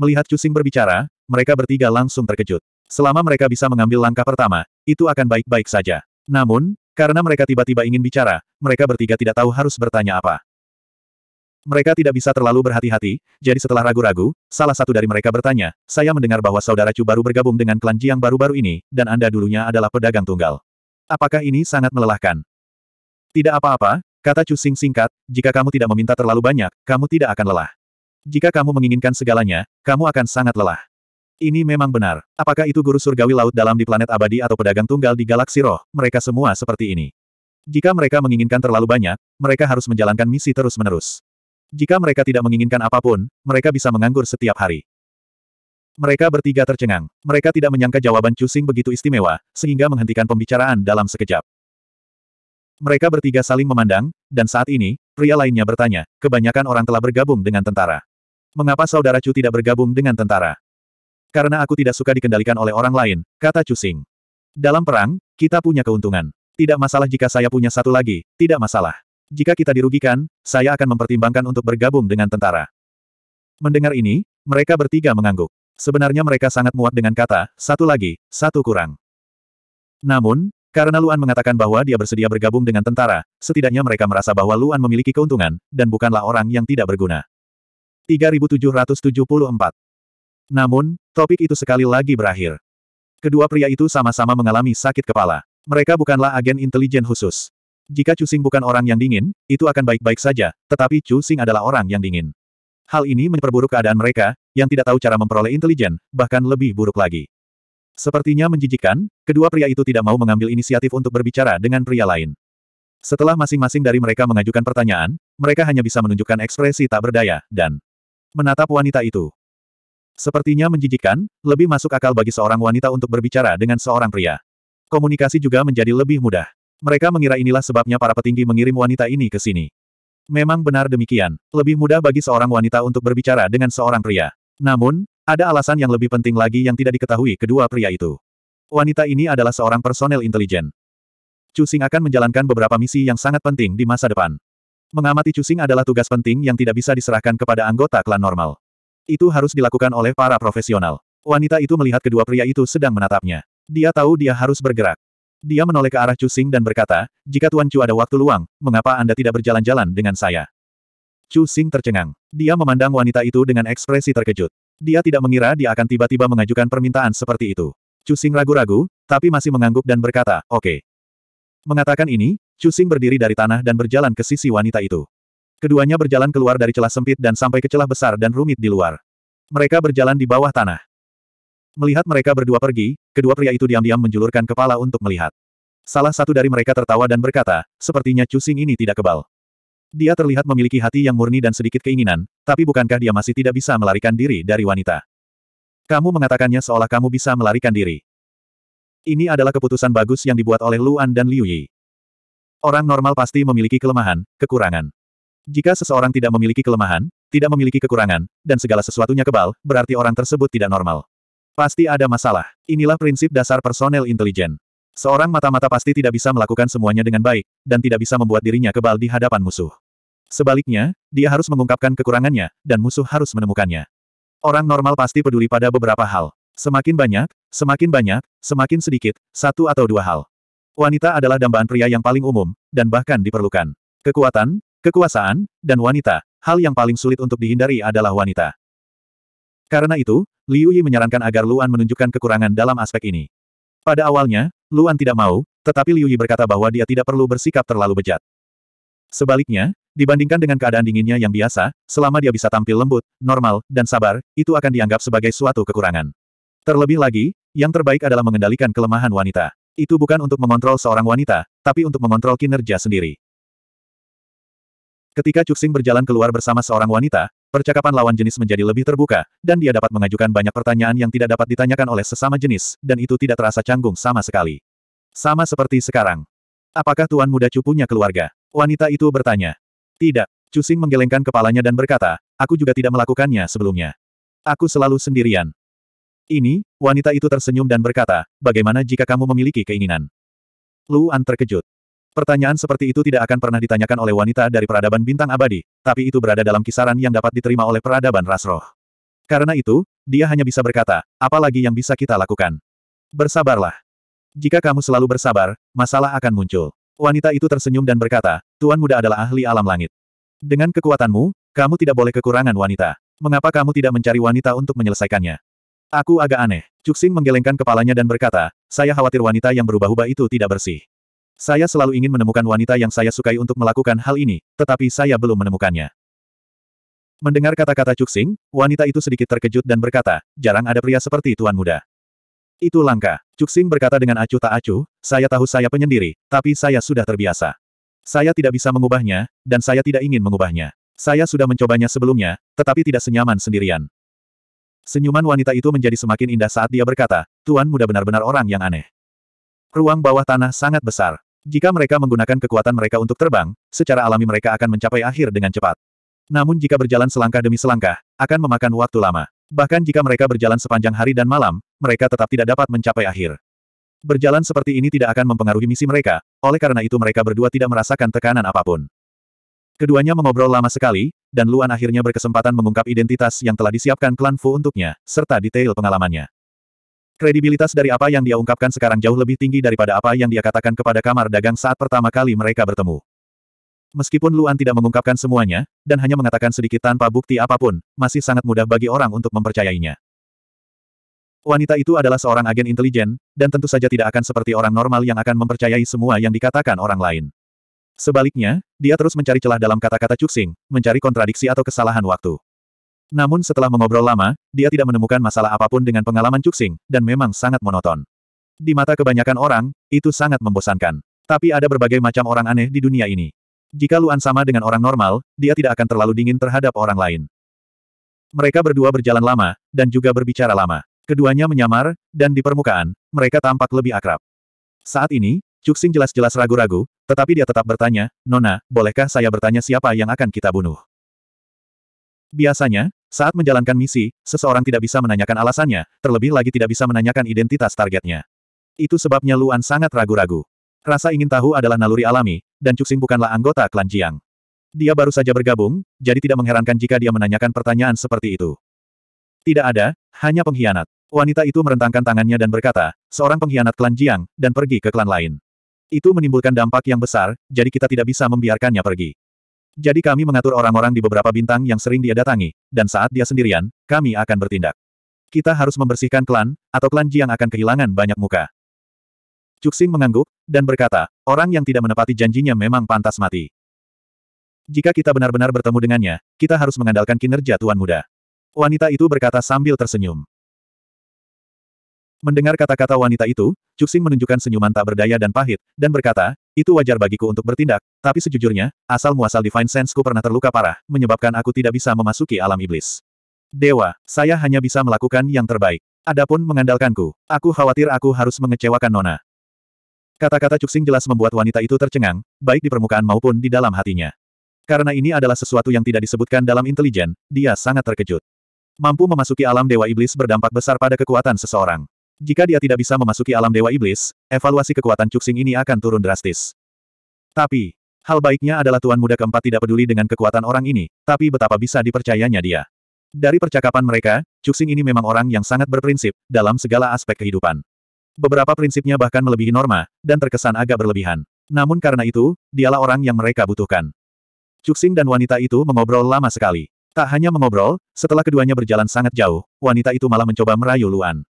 Melihat Chu berbicara, mereka bertiga langsung terkejut. Selama mereka bisa mengambil langkah pertama, itu akan baik-baik saja. Namun, karena mereka tiba-tiba ingin bicara, mereka bertiga tidak tahu harus bertanya apa. Mereka tidak bisa terlalu berhati-hati, jadi setelah ragu-ragu, salah satu dari mereka bertanya, saya mendengar bahwa saudara Chu baru bergabung dengan klan Jiang baru-baru ini, dan Anda dulunya adalah pedagang tunggal. Apakah ini sangat melelahkan? Tidak apa-apa, kata Chu Sing singkat, jika kamu tidak meminta terlalu banyak, kamu tidak akan lelah. Jika kamu menginginkan segalanya, kamu akan sangat lelah. Ini memang benar. Apakah itu guru surgawi laut dalam di planet abadi atau pedagang tunggal di galaksi roh, mereka semua seperti ini. Jika mereka menginginkan terlalu banyak, mereka harus menjalankan misi terus-menerus. Jika mereka tidak menginginkan apapun, mereka bisa menganggur setiap hari. Mereka bertiga tercengang. Mereka tidak menyangka jawaban Cusing begitu istimewa, sehingga menghentikan pembicaraan dalam sekejap. Mereka bertiga saling memandang, dan saat ini, pria lainnya bertanya, kebanyakan orang telah bergabung dengan tentara. Mengapa saudara Chu tidak bergabung dengan tentara? Karena aku tidak suka dikendalikan oleh orang lain, kata Cusing. Dalam perang, kita punya keuntungan. Tidak masalah jika saya punya satu lagi, tidak masalah. Jika kita dirugikan, saya akan mempertimbangkan untuk bergabung dengan tentara. Mendengar ini, mereka bertiga mengangguk. Sebenarnya mereka sangat muak dengan kata, satu lagi, satu kurang. Namun, karena Luan mengatakan bahwa dia bersedia bergabung dengan tentara, setidaknya mereka merasa bahwa Luan memiliki keuntungan, dan bukanlah orang yang tidak berguna. 3774 Namun, topik itu sekali lagi berakhir. Kedua pria itu sama-sama mengalami sakit kepala. Mereka bukanlah agen intelijen khusus. Jika Chu Xing bukan orang yang dingin, itu akan baik-baik saja, tetapi Chu Xing adalah orang yang dingin. Hal ini memperburuk keadaan mereka, yang tidak tahu cara memperoleh intelijen, bahkan lebih buruk lagi. Sepertinya menjijikkan, kedua pria itu tidak mau mengambil inisiatif untuk berbicara dengan pria lain. Setelah masing-masing dari mereka mengajukan pertanyaan, mereka hanya bisa menunjukkan ekspresi tak berdaya, dan menatap wanita itu. Sepertinya menjijikkan, lebih masuk akal bagi seorang wanita untuk berbicara dengan seorang pria. Komunikasi juga menjadi lebih mudah. Mereka mengira inilah sebabnya para petinggi mengirim wanita ini ke sini. Memang benar demikian, lebih mudah bagi seorang wanita untuk berbicara dengan seorang pria. Namun, ada alasan yang lebih penting lagi yang tidak diketahui kedua pria itu. Wanita ini adalah seorang personel intelijen. Cusing akan menjalankan beberapa misi yang sangat penting di masa depan. Mengamati Cusing adalah tugas penting yang tidak bisa diserahkan kepada anggota klan normal. Itu harus dilakukan oleh para profesional. Wanita itu melihat kedua pria itu sedang menatapnya. Dia tahu dia harus bergerak. Dia menoleh ke arah Cusing dan berkata, jika Tuan Chu ada waktu luang, mengapa Anda tidak berjalan-jalan dengan saya? Cusing tercengang. Dia memandang wanita itu dengan ekspresi terkejut. Dia tidak mengira dia akan tiba-tiba mengajukan permintaan seperti itu. Cusing ragu-ragu, tapi masih mengangguk dan berkata, oke. Okay. Mengatakan ini, Cusing berdiri dari tanah dan berjalan ke sisi wanita itu. Keduanya berjalan keluar dari celah sempit dan sampai ke celah besar dan rumit di luar. Mereka berjalan di bawah tanah. Melihat mereka berdua pergi, kedua pria itu diam-diam menjulurkan kepala untuk melihat. Salah satu dari mereka tertawa dan berkata, sepertinya Cusing ini tidak kebal. Dia terlihat memiliki hati yang murni dan sedikit keinginan, tapi bukankah dia masih tidak bisa melarikan diri dari wanita? Kamu mengatakannya seolah kamu bisa melarikan diri. Ini adalah keputusan bagus yang dibuat oleh Luan dan Liu Yi. Orang normal pasti memiliki kelemahan, kekurangan. Jika seseorang tidak memiliki kelemahan, tidak memiliki kekurangan, dan segala sesuatunya kebal, berarti orang tersebut tidak normal. Pasti ada masalah. Inilah prinsip dasar personel intelijen. Seorang mata-mata pasti tidak bisa melakukan semuanya dengan baik, dan tidak bisa membuat dirinya kebal di hadapan musuh. Sebaliknya, dia harus mengungkapkan kekurangannya, dan musuh harus menemukannya. Orang normal pasti peduli pada beberapa hal. Semakin banyak, semakin banyak, semakin sedikit, satu atau dua hal. Wanita adalah dambaan pria yang paling umum, dan bahkan diperlukan. Kekuatan, kekuasaan, dan wanita, hal yang paling sulit untuk dihindari adalah wanita. Karena itu, Liu Yi menyarankan agar Luan menunjukkan kekurangan dalam aspek ini. Pada awalnya, Luan tidak mau, tetapi Liu Yi berkata bahwa dia tidak perlu bersikap terlalu bejat. Sebaliknya, dibandingkan dengan keadaan dinginnya yang biasa, selama dia bisa tampil lembut, normal, dan sabar, itu akan dianggap sebagai suatu kekurangan. Terlebih lagi, yang terbaik adalah mengendalikan kelemahan wanita. Itu bukan untuk mengontrol seorang wanita, tapi untuk mengontrol kinerja sendiri. Ketika Cuxing berjalan keluar bersama seorang wanita, Percakapan lawan jenis menjadi lebih terbuka, dan dia dapat mengajukan banyak pertanyaan yang tidak dapat ditanyakan oleh sesama jenis, dan itu tidak terasa canggung sama sekali. Sama seperti sekarang. Apakah Tuan Muda Cu punya keluarga? Wanita itu bertanya. Tidak. Cusing menggelengkan kepalanya dan berkata, aku juga tidak melakukannya sebelumnya. Aku selalu sendirian. Ini, wanita itu tersenyum dan berkata, bagaimana jika kamu memiliki keinginan? Luan terkejut. Pertanyaan seperti itu tidak akan pernah ditanyakan oleh wanita dari peradaban bintang abadi, tapi itu berada dalam kisaran yang dapat diterima oleh peradaban rasroh. Karena itu, dia hanya bisa berkata, apalagi yang bisa kita lakukan. Bersabarlah. Jika kamu selalu bersabar, masalah akan muncul. Wanita itu tersenyum dan berkata, Tuan muda adalah ahli alam langit. Dengan kekuatanmu, kamu tidak boleh kekurangan wanita. Mengapa kamu tidak mencari wanita untuk menyelesaikannya? Aku agak aneh. Cuxing menggelengkan kepalanya dan berkata, saya khawatir wanita yang berubah-ubah itu tidak bersih. Saya selalu ingin menemukan wanita yang saya sukai untuk melakukan hal ini, tetapi saya belum menemukannya. Mendengar kata-kata Cuxing, wanita itu sedikit terkejut dan berkata, jarang ada pria seperti tuan muda. Itu langka. Cuxing berkata dengan acuh tak acuh, saya tahu saya penyendiri, tapi saya sudah terbiasa. Saya tidak bisa mengubahnya, dan saya tidak ingin mengubahnya. Saya sudah mencobanya sebelumnya, tetapi tidak senyaman sendirian. Senyuman wanita itu menjadi semakin indah saat dia berkata, Tuan muda benar-benar orang yang aneh. Ruang bawah tanah sangat besar. Jika mereka menggunakan kekuatan mereka untuk terbang, secara alami mereka akan mencapai akhir dengan cepat. Namun jika berjalan selangkah demi selangkah, akan memakan waktu lama. Bahkan jika mereka berjalan sepanjang hari dan malam, mereka tetap tidak dapat mencapai akhir. Berjalan seperti ini tidak akan mempengaruhi misi mereka, oleh karena itu mereka berdua tidak merasakan tekanan apapun. Keduanya mengobrol lama sekali, dan Luan akhirnya berkesempatan mengungkap identitas yang telah disiapkan klan Fu untuknya, serta detail pengalamannya. Kredibilitas dari apa yang dia ungkapkan sekarang jauh lebih tinggi daripada apa yang dia katakan kepada kamar dagang saat pertama kali mereka bertemu. Meskipun Luan tidak mengungkapkan semuanya, dan hanya mengatakan sedikit tanpa bukti apapun, masih sangat mudah bagi orang untuk mempercayainya. Wanita itu adalah seorang agen intelijen, dan tentu saja tidak akan seperti orang normal yang akan mempercayai semua yang dikatakan orang lain. Sebaliknya, dia terus mencari celah dalam kata-kata Cuksing, mencari kontradiksi atau kesalahan waktu. Namun setelah mengobrol lama, dia tidak menemukan masalah apapun dengan pengalaman Cuxing, dan memang sangat monoton. Di mata kebanyakan orang, itu sangat membosankan. Tapi ada berbagai macam orang aneh di dunia ini. Jika Luan sama dengan orang normal, dia tidak akan terlalu dingin terhadap orang lain. Mereka berdua berjalan lama, dan juga berbicara lama. Keduanya menyamar, dan di permukaan, mereka tampak lebih akrab. Saat ini, Cuxing jelas-jelas ragu-ragu, tetapi dia tetap bertanya, Nona, bolehkah saya bertanya siapa yang akan kita bunuh? Biasanya, saat menjalankan misi, seseorang tidak bisa menanyakan alasannya, terlebih lagi tidak bisa menanyakan identitas targetnya. Itu sebabnya Luan sangat ragu-ragu. Rasa ingin tahu adalah naluri alami, dan Cuxing bukanlah anggota klan Jiang. Dia baru saja bergabung, jadi tidak mengherankan jika dia menanyakan pertanyaan seperti itu. Tidak ada, hanya pengkhianat. Wanita itu merentangkan tangannya dan berkata, seorang pengkhianat klan Jiang, dan pergi ke klan lain. Itu menimbulkan dampak yang besar, jadi kita tidak bisa membiarkannya pergi. Jadi kami mengatur orang-orang di beberapa bintang yang sering dia datangi, dan saat dia sendirian, kami akan bertindak. Kita harus membersihkan klan, atau klan yang akan kehilangan banyak muka. Cuxing mengangguk, dan berkata, orang yang tidak menepati janjinya memang pantas mati. Jika kita benar-benar bertemu dengannya, kita harus mengandalkan kinerja Tuan Muda. Wanita itu berkata sambil tersenyum. Mendengar kata-kata wanita itu, Cuxing menunjukkan senyuman tak berdaya dan pahit, dan berkata, itu wajar bagiku untuk bertindak, tapi sejujurnya, asal-muasal Divine Sense ku pernah terluka parah, menyebabkan aku tidak bisa memasuki alam iblis. Dewa, saya hanya bisa melakukan yang terbaik. Adapun mengandalkanku, aku khawatir aku harus mengecewakan Nona. Kata-kata Cuxing jelas membuat wanita itu tercengang, baik di permukaan maupun di dalam hatinya. Karena ini adalah sesuatu yang tidak disebutkan dalam intelijen, dia sangat terkejut. Mampu memasuki alam Dewa Iblis berdampak besar pada kekuatan seseorang. Jika dia tidak bisa memasuki alam Dewa Iblis, evaluasi kekuatan Cuxing ini akan turun drastis. Tapi, hal baiknya adalah Tuan Muda keempat tidak peduli dengan kekuatan orang ini, tapi betapa bisa dipercayanya dia. Dari percakapan mereka, Cuxing ini memang orang yang sangat berprinsip, dalam segala aspek kehidupan. Beberapa prinsipnya bahkan melebihi norma, dan terkesan agak berlebihan. Namun karena itu, dialah orang yang mereka butuhkan. Cuxing dan wanita itu mengobrol lama sekali. Tak hanya mengobrol, setelah keduanya berjalan sangat jauh, wanita itu malah mencoba merayu Luan.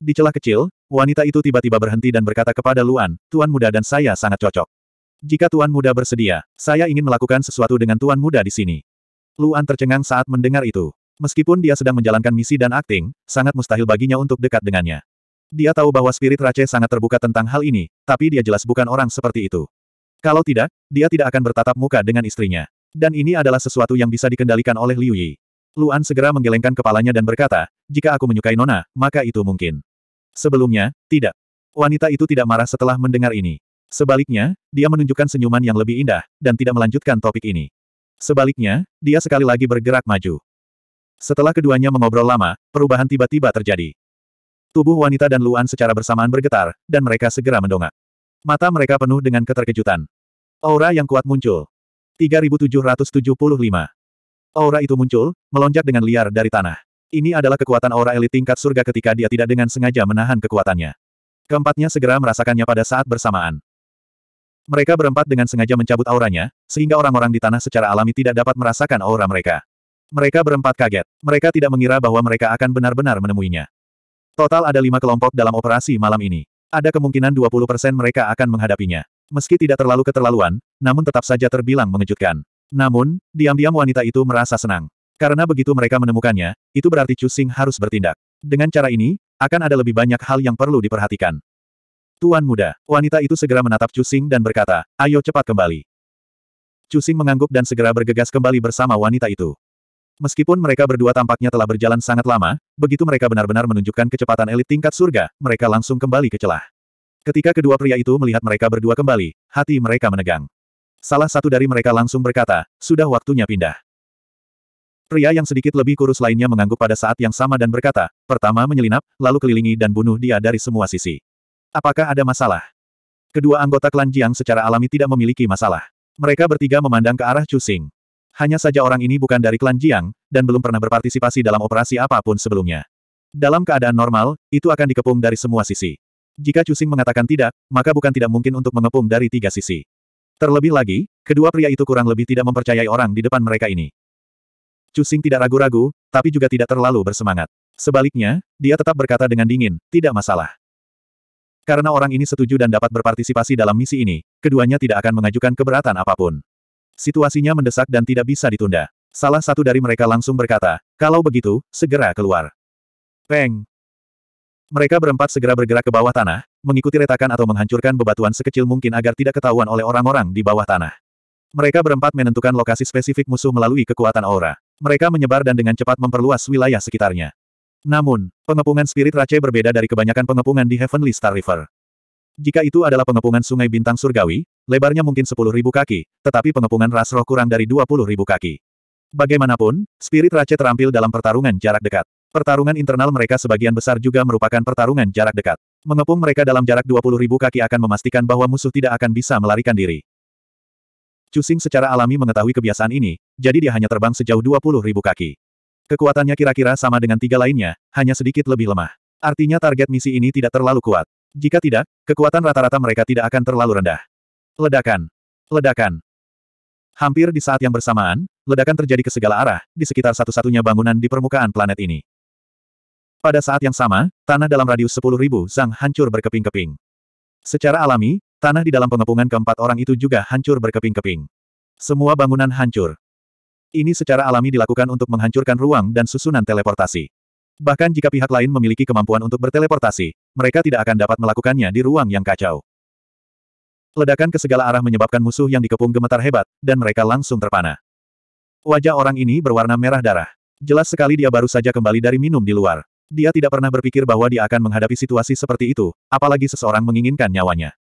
Di celah kecil, wanita itu tiba-tiba berhenti dan berkata kepada Luan, Tuan Muda dan saya sangat cocok. Jika Tuan Muda bersedia, saya ingin melakukan sesuatu dengan Tuan Muda di sini. Luan tercengang saat mendengar itu. Meskipun dia sedang menjalankan misi dan akting, sangat mustahil baginya untuk dekat dengannya. Dia tahu bahwa spirit Rache sangat terbuka tentang hal ini, tapi dia jelas bukan orang seperti itu. Kalau tidak, dia tidak akan bertatap muka dengan istrinya. Dan ini adalah sesuatu yang bisa dikendalikan oleh Liu Yi. Luan segera menggelengkan kepalanya dan berkata, jika aku menyukai Nona, maka itu mungkin. Sebelumnya, tidak. Wanita itu tidak marah setelah mendengar ini. Sebaliknya, dia menunjukkan senyuman yang lebih indah, dan tidak melanjutkan topik ini. Sebaliknya, dia sekali lagi bergerak maju. Setelah keduanya mengobrol lama, perubahan tiba-tiba terjadi. Tubuh wanita dan Luan secara bersamaan bergetar, dan mereka segera mendongak. Mata mereka penuh dengan keterkejutan. Aura yang kuat muncul. 3775. Aura itu muncul, melonjak dengan liar dari tanah. Ini adalah kekuatan aura elit tingkat surga ketika dia tidak dengan sengaja menahan kekuatannya. Keempatnya segera merasakannya pada saat bersamaan. Mereka berempat dengan sengaja mencabut auranya, sehingga orang-orang di tanah secara alami tidak dapat merasakan aura mereka. Mereka berempat kaget. Mereka tidak mengira bahwa mereka akan benar-benar menemuinya. Total ada lima kelompok dalam operasi malam ini. Ada kemungkinan 20% mereka akan menghadapinya. Meski tidak terlalu keterlaluan, namun tetap saja terbilang mengejutkan. Namun, diam-diam wanita itu merasa senang. Karena begitu mereka menemukannya, itu berarti Chu Xing harus bertindak. Dengan cara ini, akan ada lebih banyak hal yang perlu diperhatikan. Tuan muda, wanita itu segera menatap Chu Xing dan berkata, ayo cepat kembali. Chu Xing mengangguk dan segera bergegas kembali bersama wanita itu. Meskipun mereka berdua tampaknya telah berjalan sangat lama, begitu mereka benar-benar menunjukkan kecepatan elit tingkat surga, mereka langsung kembali ke celah. Ketika kedua pria itu melihat mereka berdua kembali, hati mereka menegang. Salah satu dari mereka langsung berkata, sudah waktunya pindah. Pria yang sedikit lebih kurus lainnya mengangguk pada saat yang sama dan berkata, pertama menyelinap, lalu kelilingi dan bunuh dia dari semua sisi. Apakah ada masalah? Kedua anggota klan Jiang secara alami tidak memiliki masalah. Mereka bertiga memandang ke arah Chusing. Hanya saja orang ini bukan dari klan Jiang, dan belum pernah berpartisipasi dalam operasi apapun sebelumnya. Dalam keadaan normal, itu akan dikepung dari semua sisi. Jika Chusing mengatakan tidak, maka bukan tidak mungkin untuk mengepung dari tiga sisi. Terlebih lagi, kedua pria itu kurang lebih tidak mempercayai orang di depan mereka ini. Cusing tidak ragu-ragu, tapi juga tidak terlalu bersemangat. Sebaliknya, dia tetap berkata dengan dingin, tidak masalah. Karena orang ini setuju dan dapat berpartisipasi dalam misi ini, keduanya tidak akan mengajukan keberatan apapun. Situasinya mendesak dan tidak bisa ditunda. Salah satu dari mereka langsung berkata, kalau begitu, segera keluar. Peng! Mereka berempat segera bergerak ke bawah tanah, mengikuti retakan atau menghancurkan bebatuan sekecil mungkin agar tidak ketahuan oleh orang-orang di bawah tanah. Mereka berempat menentukan lokasi spesifik musuh melalui kekuatan aura. Mereka menyebar dan dengan cepat memperluas wilayah sekitarnya. Namun, pengepungan Spirit Rache berbeda dari kebanyakan pengepungan di Heavenly Star River. Jika itu adalah pengepungan sungai bintang surgawi, lebarnya mungkin 10.000 kaki, tetapi pengepungan ras roh kurang dari 20.000 kaki. Bagaimanapun, Spirit Rache terampil dalam pertarungan jarak dekat. Pertarungan internal mereka sebagian besar juga merupakan pertarungan jarak dekat. Mengepung mereka dalam jarak 20.000 kaki akan memastikan bahwa musuh tidak akan bisa melarikan diri. Cusing secara alami mengetahui kebiasaan ini, jadi dia hanya terbang sejauh 20 ribu kaki. Kekuatannya kira-kira sama dengan tiga lainnya, hanya sedikit lebih lemah. Artinya target misi ini tidak terlalu kuat. Jika tidak, kekuatan rata-rata mereka tidak akan terlalu rendah. Ledakan. Ledakan. Hampir di saat yang bersamaan, ledakan terjadi ke segala arah, di sekitar satu-satunya bangunan di permukaan planet ini. Pada saat yang sama, tanah dalam radius 10.000 sang hancur berkeping-keping. Secara alami, Tanah di dalam pengepungan keempat orang itu juga hancur berkeping-keping. Semua bangunan hancur. Ini secara alami dilakukan untuk menghancurkan ruang dan susunan teleportasi. Bahkan jika pihak lain memiliki kemampuan untuk berteleportasi, mereka tidak akan dapat melakukannya di ruang yang kacau. Ledakan ke segala arah menyebabkan musuh yang dikepung gemetar hebat, dan mereka langsung terpana. Wajah orang ini berwarna merah darah. Jelas sekali dia baru saja kembali dari minum di luar. Dia tidak pernah berpikir bahwa dia akan menghadapi situasi seperti itu, apalagi seseorang menginginkan nyawanya.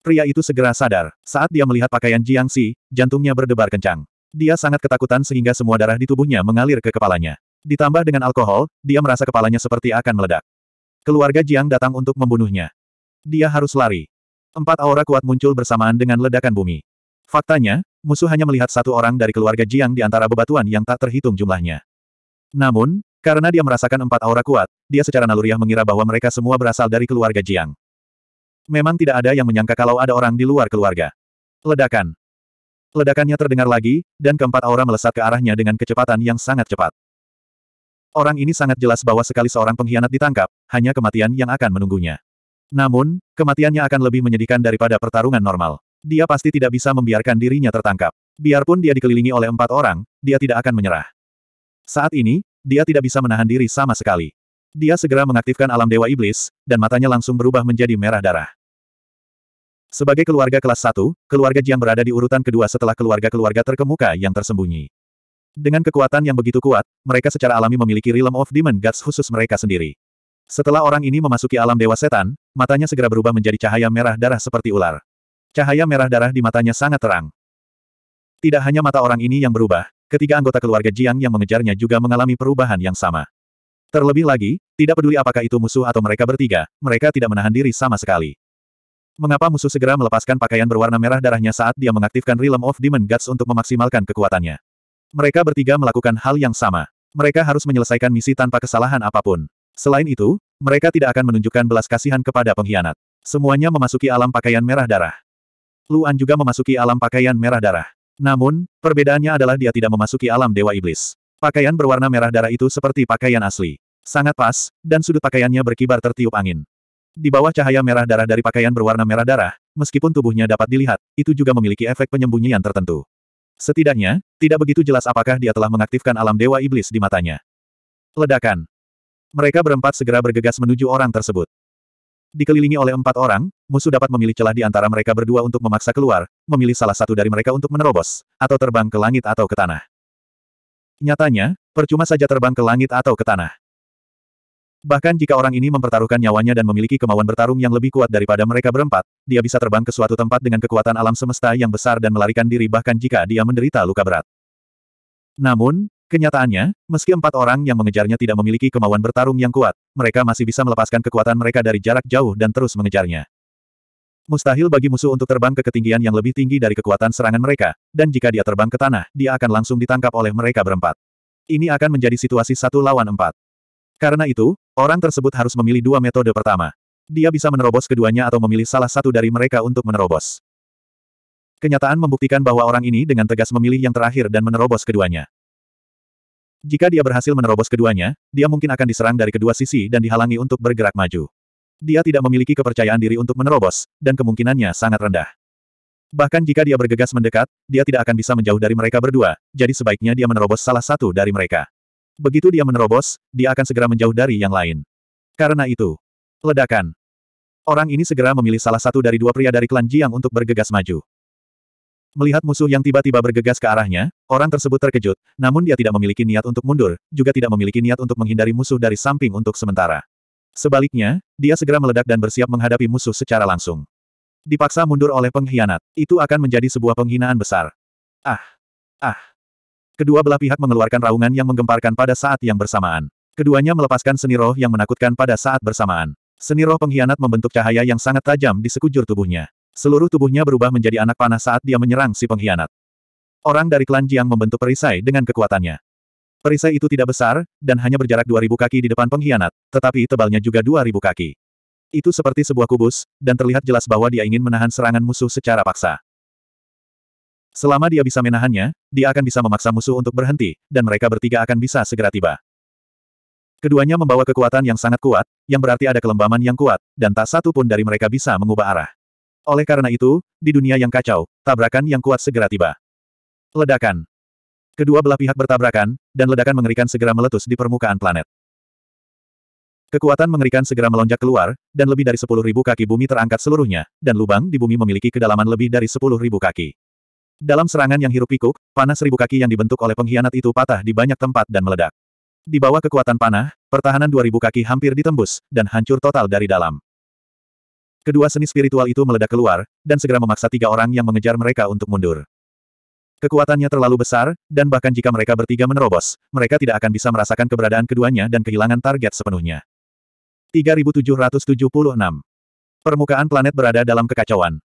Pria itu segera sadar, saat dia melihat pakaian Jiang Si, jantungnya berdebar kencang. Dia sangat ketakutan sehingga semua darah di tubuhnya mengalir ke kepalanya. Ditambah dengan alkohol, dia merasa kepalanya seperti akan meledak. Keluarga Jiang datang untuk membunuhnya. Dia harus lari. Empat aura kuat muncul bersamaan dengan ledakan bumi. Faktanya, musuh hanya melihat satu orang dari keluarga Jiang di antara bebatuan yang tak terhitung jumlahnya. Namun, karena dia merasakan empat aura kuat, dia secara naluriah mengira bahwa mereka semua berasal dari keluarga Jiang. Memang tidak ada yang menyangka kalau ada orang di luar keluarga. Ledakan. Ledakannya terdengar lagi, dan keempat aura melesat ke arahnya dengan kecepatan yang sangat cepat. Orang ini sangat jelas bahwa sekali seorang pengkhianat ditangkap, hanya kematian yang akan menunggunya. Namun, kematiannya akan lebih menyedihkan daripada pertarungan normal. Dia pasti tidak bisa membiarkan dirinya tertangkap. Biarpun dia dikelilingi oleh empat orang, dia tidak akan menyerah. Saat ini, dia tidak bisa menahan diri sama sekali. Dia segera mengaktifkan alam dewa iblis, dan matanya langsung berubah menjadi merah darah. Sebagai keluarga kelas 1, keluarga Jiang berada di urutan kedua setelah keluarga-keluarga terkemuka yang tersembunyi. Dengan kekuatan yang begitu kuat, mereka secara alami memiliki Realm of Demon Gods khusus mereka sendiri. Setelah orang ini memasuki alam dewa setan, matanya segera berubah menjadi cahaya merah darah seperti ular. Cahaya merah darah di matanya sangat terang. Tidak hanya mata orang ini yang berubah, ketiga anggota keluarga Jiang yang mengejarnya juga mengalami perubahan yang sama. Terlebih lagi, tidak peduli apakah itu musuh atau mereka bertiga, mereka tidak menahan diri sama sekali. Mengapa musuh segera melepaskan pakaian berwarna merah darahnya saat dia mengaktifkan Realm of Demon Gods untuk memaksimalkan kekuatannya? Mereka bertiga melakukan hal yang sama. Mereka harus menyelesaikan misi tanpa kesalahan apapun. Selain itu, mereka tidak akan menunjukkan belas kasihan kepada pengkhianat. Semuanya memasuki alam pakaian merah darah. Luan juga memasuki alam pakaian merah darah. Namun, perbedaannya adalah dia tidak memasuki alam Dewa Iblis. Pakaian berwarna merah darah itu seperti pakaian asli. Sangat pas, dan sudut pakaiannya berkibar tertiup angin. Di bawah cahaya merah darah dari pakaian berwarna merah darah, meskipun tubuhnya dapat dilihat, itu juga memiliki efek penyembunyian tertentu. Setidaknya, tidak begitu jelas apakah dia telah mengaktifkan alam dewa iblis di matanya. Ledakan. Mereka berempat segera bergegas menuju orang tersebut. Dikelilingi oleh empat orang, musuh dapat memilih celah di antara mereka berdua untuk memaksa keluar, memilih salah satu dari mereka untuk menerobos, atau terbang ke langit atau ke tanah. Nyatanya, percuma saja terbang ke langit atau ke tanah. Bahkan jika orang ini mempertaruhkan nyawanya dan memiliki kemauan bertarung yang lebih kuat daripada mereka berempat, dia bisa terbang ke suatu tempat dengan kekuatan alam semesta yang besar dan melarikan diri bahkan jika dia menderita luka berat. Namun, kenyataannya, meski empat orang yang mengejarnya tidak memiliki kemauan bertarung yang kuat, mereka masih bisa melepaskan kekuatan mereka dari jarak jauh dan terus mengejarnya. Mustahil bagi musuh untuk terbang ke ketinggian yang lebih tinggi dari kekuatan serangan mereka, dan jika dia terbang ke tanah, dia akan langsung ditangkap oleh mereka berempat. Ini akan menjadi situasi satu lawan empat. Karena itu, orang tersebut harus memilih dua metode pertama. Dia bisa menerobos keduanya atau memilih salah satu dari mereka untuk menerobos. Kenyataan membuktikan bahwa orang ini dengan tegas memilih yang terakhir dan menerobos keduanya. Jika dia berhasil menerobos keduanya, dia mungkin akan diserang dari kedua sisi dan dihalangi untuk bergerak maju. Dia tidak memiliki kepercayaan diri untuk menerobos, dan kemungkinannya sangat rendah. Bahkan jika dia bergegas mendekat, dia tidak akan bisa menjauh dari mereka berdua, jadi sebaiknya dia menerobos salah satu dari mereka. Begitu dia menerobos, dia akan segera menjauh dari yang lain. Karena itu, ledakan. Orang ini segera memilih salah satu dari dua pria dari klan Jiang untuk bergegas maju. Melihat musuh yang tiba-tiba bergegas ke arahnya, orang tersebut terkejut, namun dia tidak memiliki niat untuk mundur, juga tidak memiliki niat untuk menghindari musuh dari samping untuk sementara. Sebaliknya, dia segera meledak dan bersiap menghadapi musuh secara langsung. Dipaksa mundur oleh pengkhianat, itu akan menjadi sebuah penghinaan besar. Ah! Ah! Kedua belah pihak mengeluarkan raungan yang menggemparkan pada saat yang bersamaan. Keduanya melepaskan seni roh yang menakutkan pada saat bersamaan. Seni roh pengkhianat membentuk cahaya yang sangat tajam di sekujur tubuhnya. Seluruh tubuhnya berubah menjadi anak panah saat dia menyerang si pengkhianat. Orang dari klan Jiang membentuk perisai dengan kekuatannya. Perisai itu tidak besar, dan hanya berjarak 2000 kaki di depan pengkhianat, tetapi tebalnya juga 2000 kaki. Itu seperti sebuah kubus, dan terlihat jelas bahwa dia ingin menahan serangan musuh secara paksa. Selama dia bisa menahannya, dia akan bisa memaksa musuh untuk berhenti, dan mereka bertiga akan bisa segera tiba. Keduanya membawa kekuatan yang sangat kuat, yang berarti ada kelembaman yang kuat, dan tak satu pun dari mereka bisa mengubah arah. Oleh karena itu, di dunia yang kacau, tabrakan yang kuat segera tiba. Ledakan. Kedua belah pihak bertabrakan, dan ledakan mengerikan segera meletus di permukaan planet. Kekuatan mengerikan segera melonjak keluar, dan lebih dari 10.000 kaki bumi terangkat seluruhnya, dan lubang di bumi memiliki kedalaman lebih dari 10.000 kaki. Dalam serangan yang hirup pikuk, panah seribu kaki yang dibentuk oleh pengkhianat itu patah di banyak tempat dan meledak. Di bawah kekuatan panah, pertahanan dua ribu kaki hampir ditembus, dan hancur total dari dalam. Kedua seni spiritual itu meledak keluar, dan segera memaksa tiga orang yang mengejar mereka untuk mundur. Kekuatannya terlalu besar, dan bahkan jika mereka bertiga menerobos, mereka tidak akan bisa merasakan keberadaan keduanya dan kehilangan target sepenuhnya. 3776 Permukaan planet berada dalam kekacauan.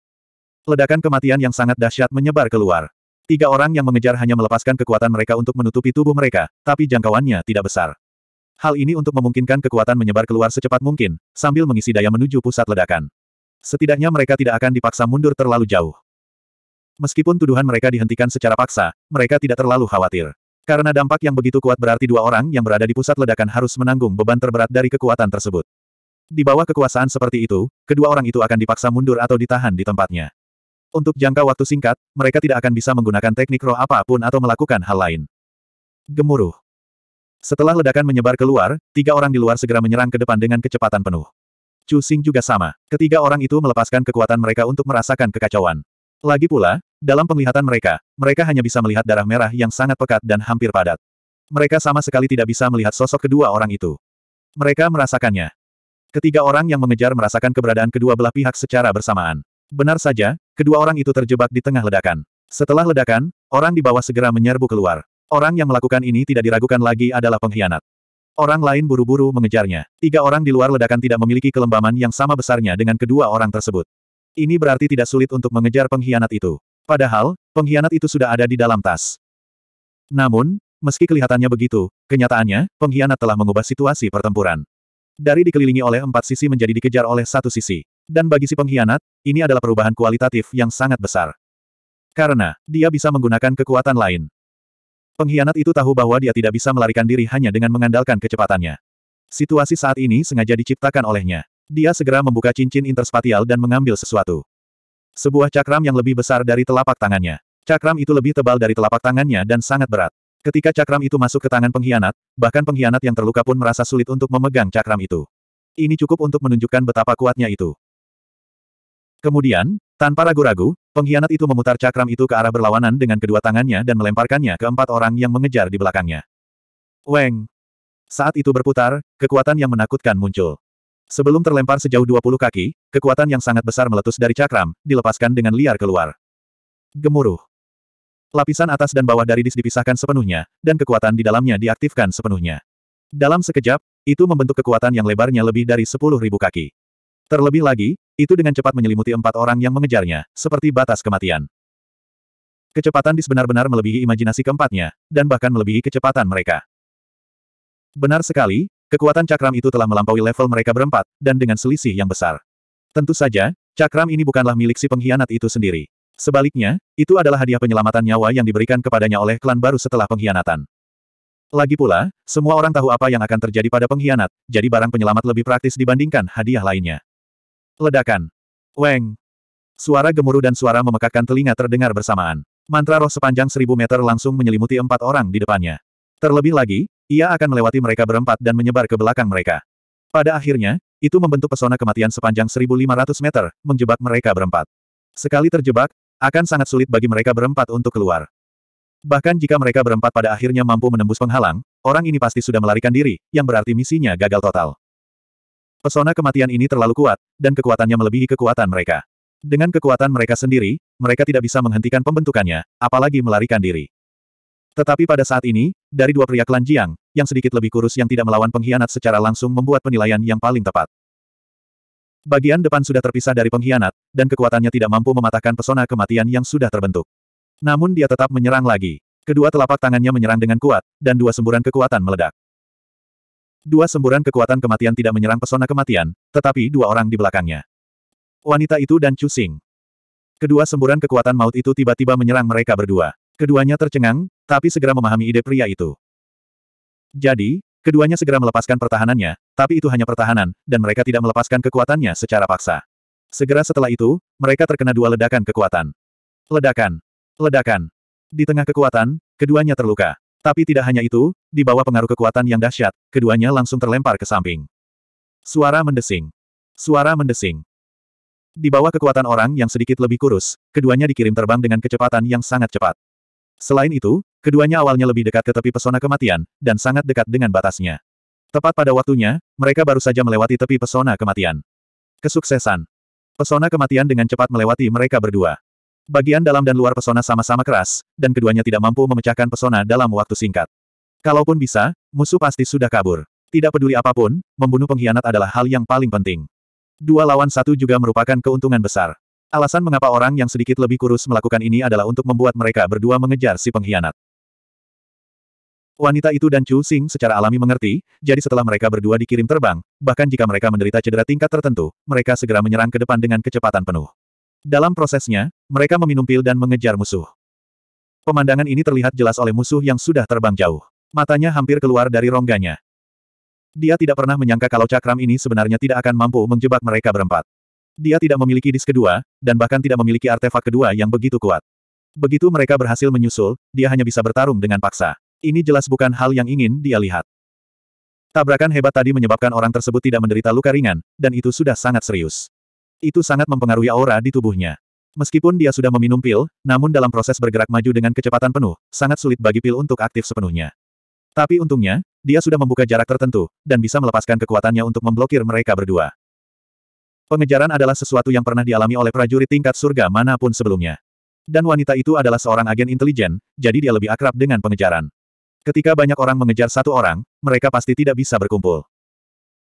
Ledakan kematian yang sangat dahsyat menyebar keluar. Tiga orang yang mengejar hanya melepaskan kekuatan mereka untuk menutupi tubuh mereka, tapi jangkauannya tidak besar. Hal ini untuk memungkinkan kekuatan menyebar keluar secepat mungkin, sambil mengisi daya menuju pusat ledakan. Setidaknya mereka tidak akan dipaksa mundur terlalu jauh. Meskipun tuduhan mereka dihentikan secara paksa, mereka tidak terlalu khawatir. Karena dampak yang begitu kuat berarti dua orang yang berada di pusat ledakan harus menanggung beban terberat dari kekuatan tersebut. Di bawah kekuasaan seperti itu, kedua orang itu akan dipaksa mundur atau ditahan di tempatnya. Untuk jangka waktu singkat, mereka tidak akan bisa menggunakan teknik roh apapun atau melakukan hal lain. Gemuruh. Setelah ledakan menyebar keluar, tiga orang di luar segera menyerang ke depan dengan kecepatan penuh. Chu Xing juga sama. Ketiga orang itu melepaskan kekuatan mereka untuk merasakan kekacauan. Lagi pula, dalam penglihatan mereka, mereka hanya bisa melihat darah merah yang sangat pekat dan hampir padat. Mereka sama sekali tidak bisa melihat sosok kedua orang itu. Mereka merasakannya. Ketiga orang yang mengejar merasakan keberadaan kedua belah pihak secara bersamaan. Benar saja, kedua orang itu terjebak di tengah ledakan. Setelah ledakan, orang di bawah segera menyerbu keluar. Orang yang melakukan ini tidak diragukan lagi adalah pengkhianat. Orang lain buru-buru mengejarnya. Tiga orang di luar ledakan tidak memiliki kelembaman yang sama besarnya dengan kedua orang tersebut. Ini berarti tidak sulit untuk mengejar pengkhianat itu. Padahal, pengkhianat itu sudah ada di dalam tas. Namun, meski kelihatannya begitu, kenyataannya, pengkhianat telah mengubah situasi pertempuran. Dari dikelilingi oleh empat sisi menjadi dikejar oleh satu sisi. Dan bagi si pengkhianat, ini adalah perubahan kualitatif yang sangat besar. Karena, dia bisa menggunakan kekuatan lain. Pengkhianat itu tahu bahwa dia tidak bisa melarikan diri hanya dengan mengandalkan kecepatannya. Situasi saat ini sengaja diciptakan olehnya. Dia segera membuka cincin interspatial dan mengambil sesuatu. Sebuah cakram yang lebih besar dari telapak tangannya. Cakram itu lebih tebal dari telapak tangannya dan sangat berat. Ketika cakram itu masuk ke tangan pengkhianat, bahkan pengkhianat yang terluka pun merasa sulit untuk memegang cakram itu. Ini cukup untuk menunjukkan betapa kuatnya itu. Kemudian, tanpa ragu-ragu, pengkhianat itu memutar cakram itu ke arah berlawanan dengan kedua tangannya dan melemparkannya ke empat orang yang mengejar di belakangnya. Weng! Saat itu berputar, kekuatan yang menakutkan muncul. Sebelum terlempar sejauh 20 kaki, kekuatan yang sangat besar meletus dari cakram, dilepaskan dengan liar keluar. Gemuruh. Lapisan atas dan bawah dari dis dipisahkan sepenuhnya, dan kekuatan di dalamnya diaktifkan sepenuhnya. Dalam sekejap, itu membentuk kekuatan yang lebarnya lebih dari 10.000 kaki. Terlebih lagi, itu dengan cepat menyelimuti empat orang yang mengejarnya, seperti batas kematian. Kecepatan Dis benar-benar melebihi imajinasi keempatnya, dan bahkan melebihi kecepatan mereka. Benar sekali, kekuatan cakram itu telah melampaui level mereka berempat, dan dengan selisih yang besar. Tentu saja, cakram ini bukanlah milik si pengkhianat itu sendiri. Sebaliknya, itu adalah hadiah penyelamatan nyawa yang diberikan kepadanya oleh klan baru setelah pengkhianatan. Lagi pula, semua orang tahu apa yang akan terjadi pada pengkhianat, jadi barang penyelamat lebih praktis dibandingkan hadiah lainnya. Ledakan. Weng. Suara gemuruh dan suara memekakkan telinga terdengar bersamaan. Mantra roh sepanjang seribu meter langsung menyelimuti empat orang di depannya. Terlebih lagi, ia akan melewati mereka berempat dan menyebar ke belakang mereka. Pada akhirnya, itu membentuk pesona kematian sepanjang 1.500 meter, menjebak mereka berempat. Sekali terjebak, akan sangat sulit bagi mereka berempat untuk keluar. Bahkan jika mereka berempat pada akhirnya mampu menembus penghalang, orang ini pasti sudah melarikan diri, yang berarti misinya gagal total. Pesona kematian ini terlalu kuat, dan kekuatannya melebihi kekuatan mereka. Dengan kekuatan mereka sendiri, mereka tidak bisa menghentikan pembentukannya, apalagi melarikan diri. Tetapi pada saat ini, dari dua pria klan Jiang, yang sedikit lebih kurus yang tidak melawan pengkhianat secara langsung membuat penilaian yang paling tepat. Bagian depan sudah terpisah dari pengkhianat, dan kekuatannya tidak mampu mematahkan pesona kematian yang sudah terbentuk. Namun dia tetap menyerang lagi. Kedua telapak tangannya menyerang dengan kuat, dan dua semburan kekuatan meledak. Dua semburan kekuatan kematian tidak menyerang pesona kematian, tetapi dua orang di belakangnya. Wanita itu dan Chu Sing. Kedua semburan kekuatan maut itu tiba-tiba menyerang mereka berdua. Keduanya tercengang, tapi segera memahami ide pria itu. Jadi, keduanya segera melepaskan pertahanannya, tapi itu hanya pertahanan, dan mereka tidak melepaskan kekuatannya secara paksa. Segera setelah itu, mereka terkena dua ledakan kekuatan. Ledakan. Ledakan. Di tengah kekuatan, keduanya terluka. Tapi tidak hanya itu, di bawah pengaruh kekuatan yang dahsyat, keduanya langsung terlempar ke samping. Suara mendesing. Suara mendesing. Di bawah kekuatan orang yang sedikit lebih kurus, keduanya dikirim terbang dengan kecepatan yang sangat cepat. Selain itu, keduanya awalnya lebih dekat ke tepi pesona kematian, dan sangat dekat dengan batasnya. Tepat pada waktunya, mereka baru saja melewati tepi pesona kematian. Kesuksesan. Pesona kematian dengan cepat melewati mereka berdua. Bagian dalam dan luar pesona sama-sama keras, dan keduanya tidak mampu memecahkan pesona dalam waktu singkat. Kalaupun bisa, musuh pasti sudah kabur. Tidak peduli apapun, membunuh pengkhianat adalah hal yang paling penting. Dua lawan satu juga merupakan keuntungan besar. Alasan mengapa orang yang sedikit lebih kurus melakukan ini adalah untuk membuat mereka berdua mengejar si pengkhianat. Wanita itu dan Chu Xing secara alami mengerti, jadi setelah mereka berdua dikirim terbang, bahkan jika mereka menderita cedera tingkat tertentu, mereka segera menyerang ke depan dengan kecepatan penuh. Dalam prosesnya, mereka meminum pil dan mengejar musuh. Pemandangan ini terlihat jelas oleh musuh yang sudah terbang jauh. Matanya hampir keluar dari rongganya. Dia tidak pernah menyangka kalau cakram ini sebenarnya tidak akan mampu menjebak mereka berempat. Dia tidak memiliki disk kedua, dan bahkan tidak memiliki artefak kedua yang begitu kuat. Begitu mereka berhasil menyusul, dia hanya bisa bertarung dengan paksa. Ini jelas bukan hal yang ingin dia lihat. Tabrakan hebat tadi menyebabkan orang tersebut tidak menderita luka ringan, dan itu sudah sangat serius. Itu sangat mempengaruhi aura di tubuhnya. Meskipun dia sudah meminum pil, namun dalam proses bergerak maju dengan kecepatan penuh, sangat sulit bagi pil untuk aktif sepenuhnya. Tapi untungnya, dia sudah membuka jarak tertentu, dan bisa melepaskan kekuatannya untuk memblokir mereka berdua. Pengejaran adalah sesuatu yang pernah dialami oleh prajurit tingkat surga manapun sebelumnya. Dan wanita itu adalah seorang agen intelijen, jadi dia lebih akrab dengan pengejaran. Ketika banyak orang mengejar satu orang, mereka pasti tidak bisa berkumpul.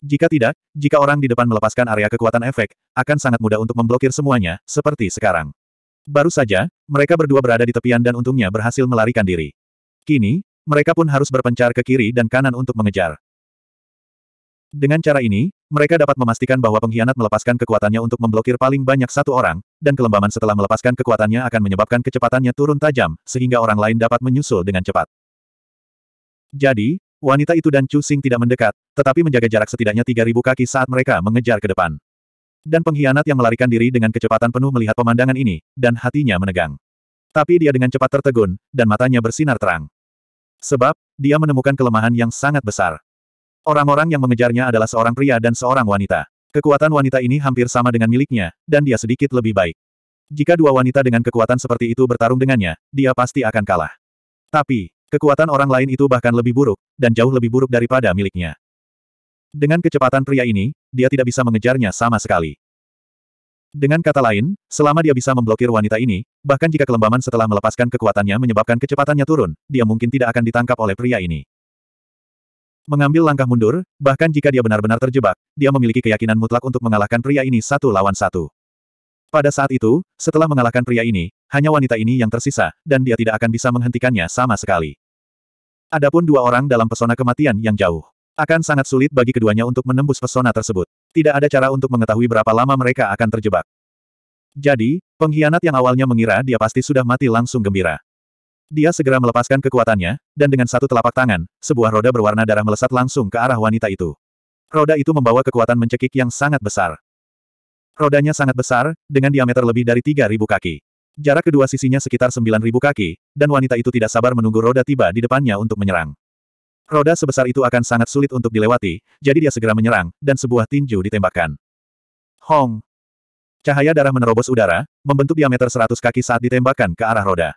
Jika tidak, jika orang di depan melepaskan area kekuatan efek, akan sangat mudah untuk memblokir semuanya, seperti sekarang. Baru saja, mereka berdua berada di tepian dan untungnya berhasil melarikan diri. Kini, mereka pun harus berpencar ke kiri dan kanan untuk mengejar. Dengan cara ini, mereka dapat memastikan bahwa pengkhianat melepaskan kekuatannya untuk memblokir paling banyak satu orang, dan kelembaman setelah melepaskan kekuatannya akan menyebabkan kecepatannya turun tajam, sehingga orang lain dapat menyusul dengan cepat. Jadi, Wanita itu dan Chu Xing tidak mendekat, tetapi menjaga jarak setidaknya 3.000 kaki saat mereka mengejar ke depan. Dan pengkhianat yang melarikan diri dengan kecepatan penuh melihat pemandangan ini, dan hatinya menegang. Tapi dia dengan cepat tertegun, dan matanya bersinar terang. Sebab, dia menemukan kelemahan yang sangat besar. Orang-orang yang mengejarnya adalah seorang pria dan seorang wanita. Kekuatan wanita ini hampir sama dengan miliknya, dan dia sedikit lebih baik. Jika dua wanita dengan kekuatan seperti itu bertarung dengannya, dia pasti akan kalah. Tapi, Kekuatan orang lain itu bahkan lebih buruk, dan jauh lebih buruk daripada miliknya. Dengan kecepatan pria ini, dia tidak bisa mengejarnya sama sekali. Dengan kata lain, selama dia bisa memblokir wanita ini, bahkan jika kelembaman setelah melepaskan kekuatannya menyebabkan kecepatannya turun, dia mungkin tidak akan ditangkap oleh pria ini. Mengambil langkah mundur, bahkan jika dia benar-benar terjebak, dia memiliki keyakinan mutlak untuk mengalahkan pria ini satu lawan satu. Pada saat itu, setelah mengalahkan pria ini, hanya wanita ini yang tersisa, dan dia tidak akan bisa menghentikannya sama sekali. Adapun dua orang dalam pesona kematian yang jauh. Akan sangat sulit bagi keduanya untuk menembus pesona tersebut. Tidak ada cara untuk mengetahui berapa lama mereka akan terjebak. Jadi, pengkhianat yang awalnya mengira dia pasti sudah mati langsung gembira. Dia segera melepaskan kekuatannya, dan dengan satu telapak tangan, sebuah roda berwarna darah melesat langsung ke arah wanita itu. Roda itu membawa kekuatan mencekik yang sangat besar. Rodanya sangat besar, dengan diameter lebih dari 3.000 kaki. Jarak kedua sisinya sekitar 9.000 kaki, dan wanita itu tidak sabar menunggu roda tiba di depannya untuk menyerang. Roda sebesar itu akan sangat sulit untuk dilewati, jadi dia segera menyerang, dan sebuah tinju ditembakkan. Hong! Cahaya darah menerobos udara, membentuk diameter 100 kaki saat ditembakkan ke arah roda.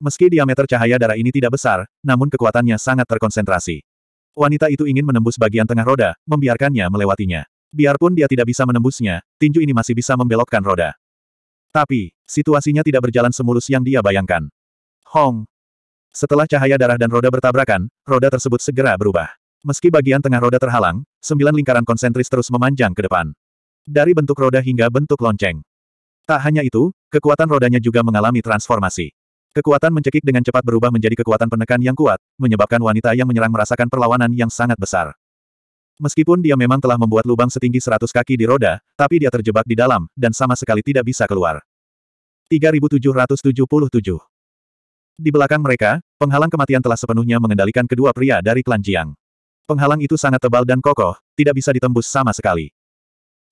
Meski diameter cahaya darah ini tidak besar, namun kekuatannya sangat terkonsentrasi. Wanita itu ingin menembus bagian tengah roda, membiarkannya melewatinya. Biarpun dia tidak bisa menembusnya, tinju ini masih bisa membelokkan roda. Tapi, situasinya tidak berjalan semulus yang dia bayangkan. Hong! Setelah cahaya darah dan roda bertabrakan, roda tersebut segera berubah. Meski bagian tengah roda terhalang, sembilan lingkaran konsentris terus memanjang ke depan. Dari bentuk roda hingga bentuk lonceng. Tak hanya itu, kekuatan rodanya juga mengalami transformasi. Kekuatan mencekik dengan cepat berubah menjadi kekuatan penekan yang kuat, menyebabkan wanita yang menyerang merasakan perlawanan yang sangat besar. Meskipun dia memang telah membuat lubang setinggi 100 kaki di roda, tapi dia terjebak di dalam, dan sama sekali tidak bisa keluar. 3777 Di belakang mereka, penghalang kematian telah sepenuhnya mengendalikan kedua pria dari klan Jiang. Penghalang itu sangat tebal dan kokoh, tidak bisa ditembus sama sekali.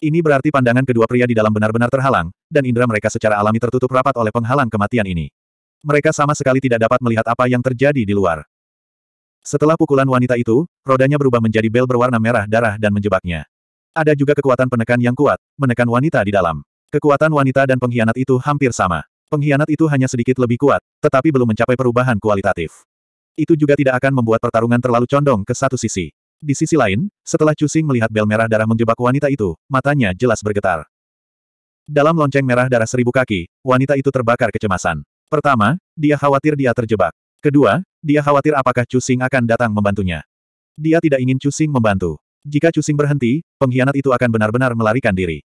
Ini berarti pandangan kedua pria di dalam benar-benar terhalang, dan indera mereka secara alami tertutup rapat oleh penghalang kematian ini. Mereka sama sekali tidak dapat melihat apa yang terjadi di luar. Setelah pukulan wanita itu, rodanya berubah menjadi bel berwarna merah darah dan menjebaknya. Ada juga kekuatan penekan yang kuat, menekan wanita di dalam. Kekuatan wanita dan pengkhianat itu hampir sama. Pengkhianat itu hanya sedikit lebih kuat, tetapi belum mencapai perubahan kualitatif. Itu juga tidak akan membuat pertarungan terlalu condong ke satu sisi. Di sisi lain, setelah Cusing melihat bel merah darah menjebak wanita itu, matanya jelas bergetar. Dalam lonceng merah darah seribu kaki, wanita itu terbakar kecemasan. Pertama, dia khawatir dia terjebak. Kedua, dia khawatir apakah Cusing akan datang membantunya. Dia tidak ingin Cusing membantu. Jika Cusing berhenti, pengkhianat itu akan benar-benar melarikan diri.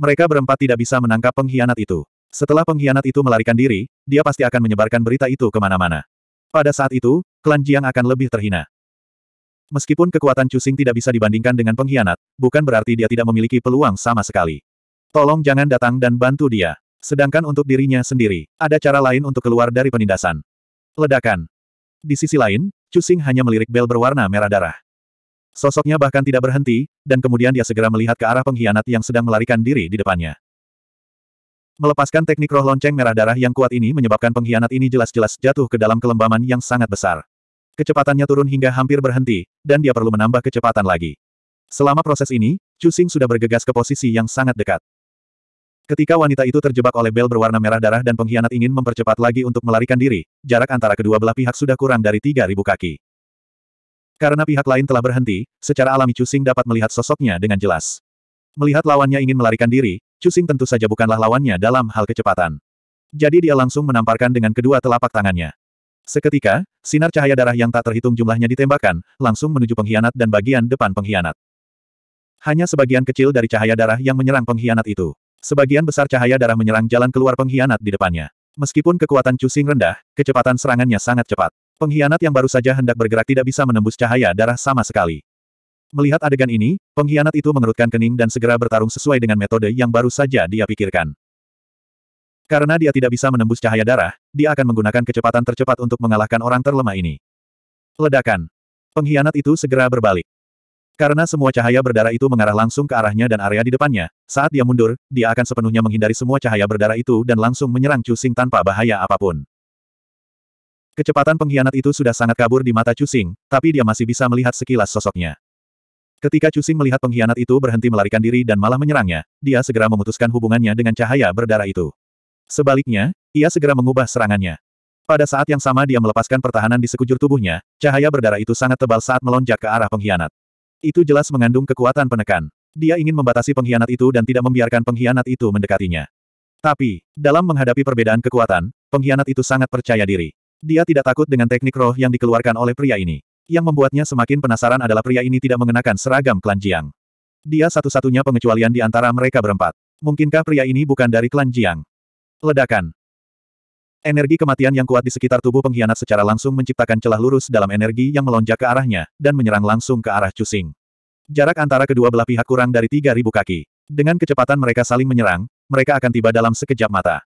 Mereka berempat tidak bisa menangkap pengkhianat itu. Setelah pengkhianat itu melarikan diri, dia pasti akan menyebarkan berita itu kemana-mana. Pada saat itu, klan Jiang akan lebih terhina. Meskipun kekuatan Cusing tidak bisa dibandingkan dengan pengkhianat, bukan berarti dia tidak memiliki peluang sama sekali. Tolong jangan datang dan bantu dia. Sedangkan untuk dirinya sendiri, ada cara lain untuk keluar dari penindasan. Ledakan. Di sisi lain, Cusing hanya melirik bel berwarna merah darah. Sosoknya bahkan tidak berhenti, dan kemudian dia segera melihat ke arah pengkhianat yang sedang melarikan diri di depannya. Melepaskan teknik roh lonceng merah darah yang kuat ini menyebabkan pengkhianat ini jelas-jelas jatuh ke dalam kelembaman yang sangat besar. Kecepatannya turun hingga hampir berhenti, dan dia perlu menambah kecepatan lagi. Selama proses ini, Cusing sudah bergegas ke posisi yang sangat dekat. Ketika wanita itu terjebak oleh bel berwarna merah darah dan pengkhianat ingin mempercepat lagi untuk melarikan diri, jarak antara kedua belah pihak sudah kurang dari 3.000 kaki. Karena pihak lain telah berhenti, secara alami Cusing dapat melihat sosoknya dengan jelas. Melihat lawannya ingin melarikan diri, Cusing tentu saja bukanlah lawannya dalam hal kecepatan. Jadi dia langsung menamparkan dengan kedua telapak tangannya. Seketika, sinar cahaya darah yang tak terhitung jumlahnya ditembakkan, langsung menuju pengkhianat dan bagian depan pengkhianat. Hanya sebagian kecil dari cahaya darah yang menyerang pengkhianat itu. Sebagian besar cahaya darah menyerang jalan keluar pengkhianat di depannya. Meskipun kekuatan Cusing rendah, kecepatan serangannya sangat cepat. Pengkhianat yang baru saja hendak bergerak tidak bisa menembus cahaya darah sama sekali. Melihat adegan ini, pengkhianat itu mengerutkan kening dan segera bertarung sesuai dengan metode yang baru saja dia pikirkan. Karena dia tidak bisa menembus cahaya darah, dia akan menggunakan kecepatan tercepat untuk mengalahkan orang terlemah ini. Ledakan. Pengkhianat itu segera berbalik. Karena semua cahaya berdarah itu mengarah langsung ke arahnya dan area di depannya, saat dia mundur, dia akan sepenuhnya menghindari semua cahaya berdarah itu dan langsung menyerang Cusing tanpa bahaya apapun. Kecepatan pengkhianat itu sudah sangat kabur di mata Cusing, tapi dia masih bisa melihat sekilas sosoknya. Ketika Cusing melihat pengkhianat itu berhenti melarikan diri dan malah menyerangnya, dia segera memutuskan hubungannya dengan cahaya berdarah itu. Sebaliknya, ia segera mengubah serangannya. Pada saat yang sama dia melepaskan pertahanan di sekujur tubuhnya, cahaya berdarah itu sangat tebal saat melonjak ke arah pengkhianat. Itu jelas mengandung kekuatan penekan. Dia ingin membatasi pengkhianat itu dan tidak membiarkan pengkhianat itu mendekatinya. Tapi, dalam menghadapi perbedaan kekuatan, pengkhianat itu sangat percaya diri. Dia tidak takut dengan teknik roh yang dikeluarkan oleh pria ini. Yang membuatnya semakin penasaran adalah pria ini tidak mengenakan seragam Klan Jiang. Dia satu-satunya pengecualian di antara mereka berempat. Mungkinkah pria ini bukan dari Klan Jiang? Ledakan. Energi kematian yang kuat di sekitar tubuh pengkhianat secara langsung menciptakan celah lurus dalam energi yang melonjak ke arahnya, dan menyerang langsung ke arah Cusing. Jarak antara kedua belah pihak kurang dari 3.000 kaki. Dengan kecepatan mereka saling menyerang, mereka akan tiba dalam sekejap mata.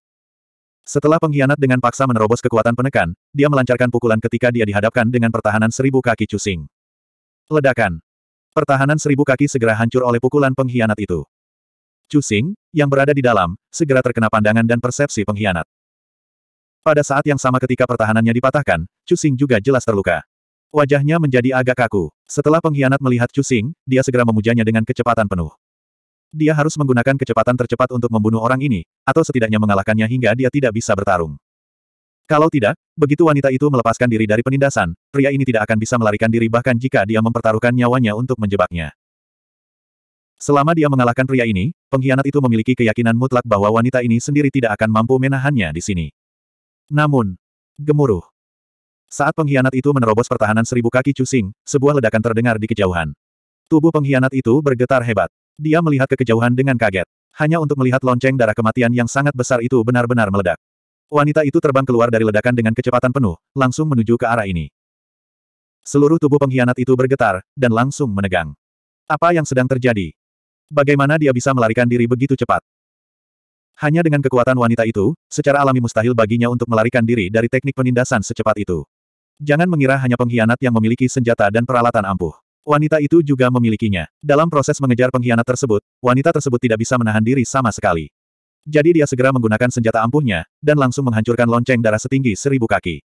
Setelah pengkhianat dengan paksa menerobos kekuatan penekan, dia melancarkan pukulan ketika dia dihadapkan dengan pertahanan seribu kaki Cusing. Ledakan. Pertahanan seribu kaki segera hancur oleh pukulan pengkhianat itu. Cusing, yang berada di dalam, segera terkena pandangan dan persepsi pengkhianat. Pada saat yang sama ketika pertahanannya dipatahkan, Cusing juga jelas terluka. Wajahnya menjadi agak kaku. Setelah pengkhianat melihat Cusing, dia segera memujanya dengan kecepatan penuh. Dia harus menggunakan kecepatan tercepat untuk membunuh orang ini, atau setidaknya mengalahkannya hingga dia tidak bisa bertarung. Kalau tidak, begitu wanita itu melepaskan diri dari penindasan, pria ini tidak akan bisa melarikan diri bahkan jika dia mempertaruhkan nyawanya untuk menjebaknya. Selama dia mengalahkan pria ini, pengkhianat itu memiliki keyakinan mutlak bahwa wanita ini sendiri tidak akan mampu menahannya di sini. Namun, gemuruh. Saat pengkhianat itu menerobos pertahanan seribu kaki Cusing, sebuah ledakan terdengar di kejauhan. Tubuh pengkhianat itu bergetar hebat. Dia melihat ke kejauhan dengan kaget. Hanya untuk melihat lonceng darah kematian yang sangat besar itu benar-benar meledak. Wanita itu terbang keluar dari ledakan dengan kecepatan penuh, langsung menuju ke arah ini. Seluruh tubuh pengkhianat itu bergetar, dan langsung menegang. Apa yang sedang terjadi? Bagaimana dia bisa melarikan diri begitu cepat? Hanya dengan kekuatan wanita itu, secara alami mustahil baginya untuk melarikan diri dari teknik penindasan secepat itu. Jangan mengira hanya pengkhianat yang memiliki senjata dan peralatan ampuh. Wanita itu juga memilikinya. Dalam proses mengejar pengkhianat tersebut, wanita tersebut tidak bisa menahan diri sama sekali. Jadi dia segera menggunakan senjata ampuhnya, dan langsung menghancurkan lonceng darah setinggi seribu kaki.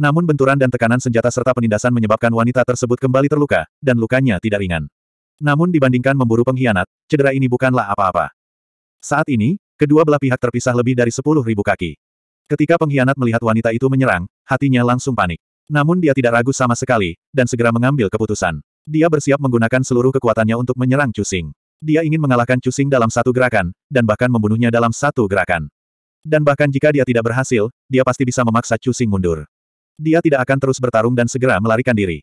Namun benturan dan tekanan senjata serta penindasan menyebabkan wanita tersebut kembali terluka, dan lukanya tidak ringan. Namun dibandingkan memburu pengkhianat, cedera ini bukanlah apa-apa. Saat ini, kedua belah pihak terpisah lebih dari sepuluh ribu kaki. Ketika pengkhianat melihat wanita itu menyerang, hatinya langsung panik. Namun dia tidak ragu sama sekali, dan segera mengambil keputusan. Dia bersiap menggunakan seluruh kekuatannya untuk menyerang Cusing. Dia ingin mengalahkan Cusing dalam satu gerakan, dan bahkan membunuhnya dalam satu gerakan. Dan bahkan jika dia tidak berhasil, dia pasti bisa memaksa Cusing mundur. Dia tidak akan terus bertarung dan segera melarikan diri.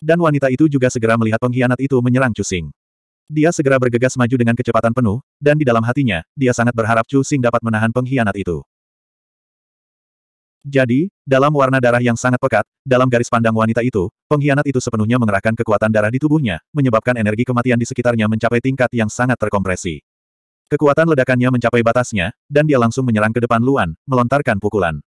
Dan wanita itu juga segera melihat pengkhianat itu menyerang Cusing. Dia segera bergegas maju dengan kecepatan penuh, dan di dalam hatinya, dia sangat berharap Chu Xing dapat menahan pengkhianat itu. Jadi, dalam warna darah yang sangat pekat, dalam garis pandang wanita itu, pengkhianat itu sepenuhnya mengerahkan kekuatan darah di tubuhnya, menyebabkan energi kematian di sekitarnya mencapai tingkat yang sangat terkompresi. Kekuatan ledakannya mencapai batasnya, dan dia langsung menyerang ke depan Luan, melontarkan pukulan.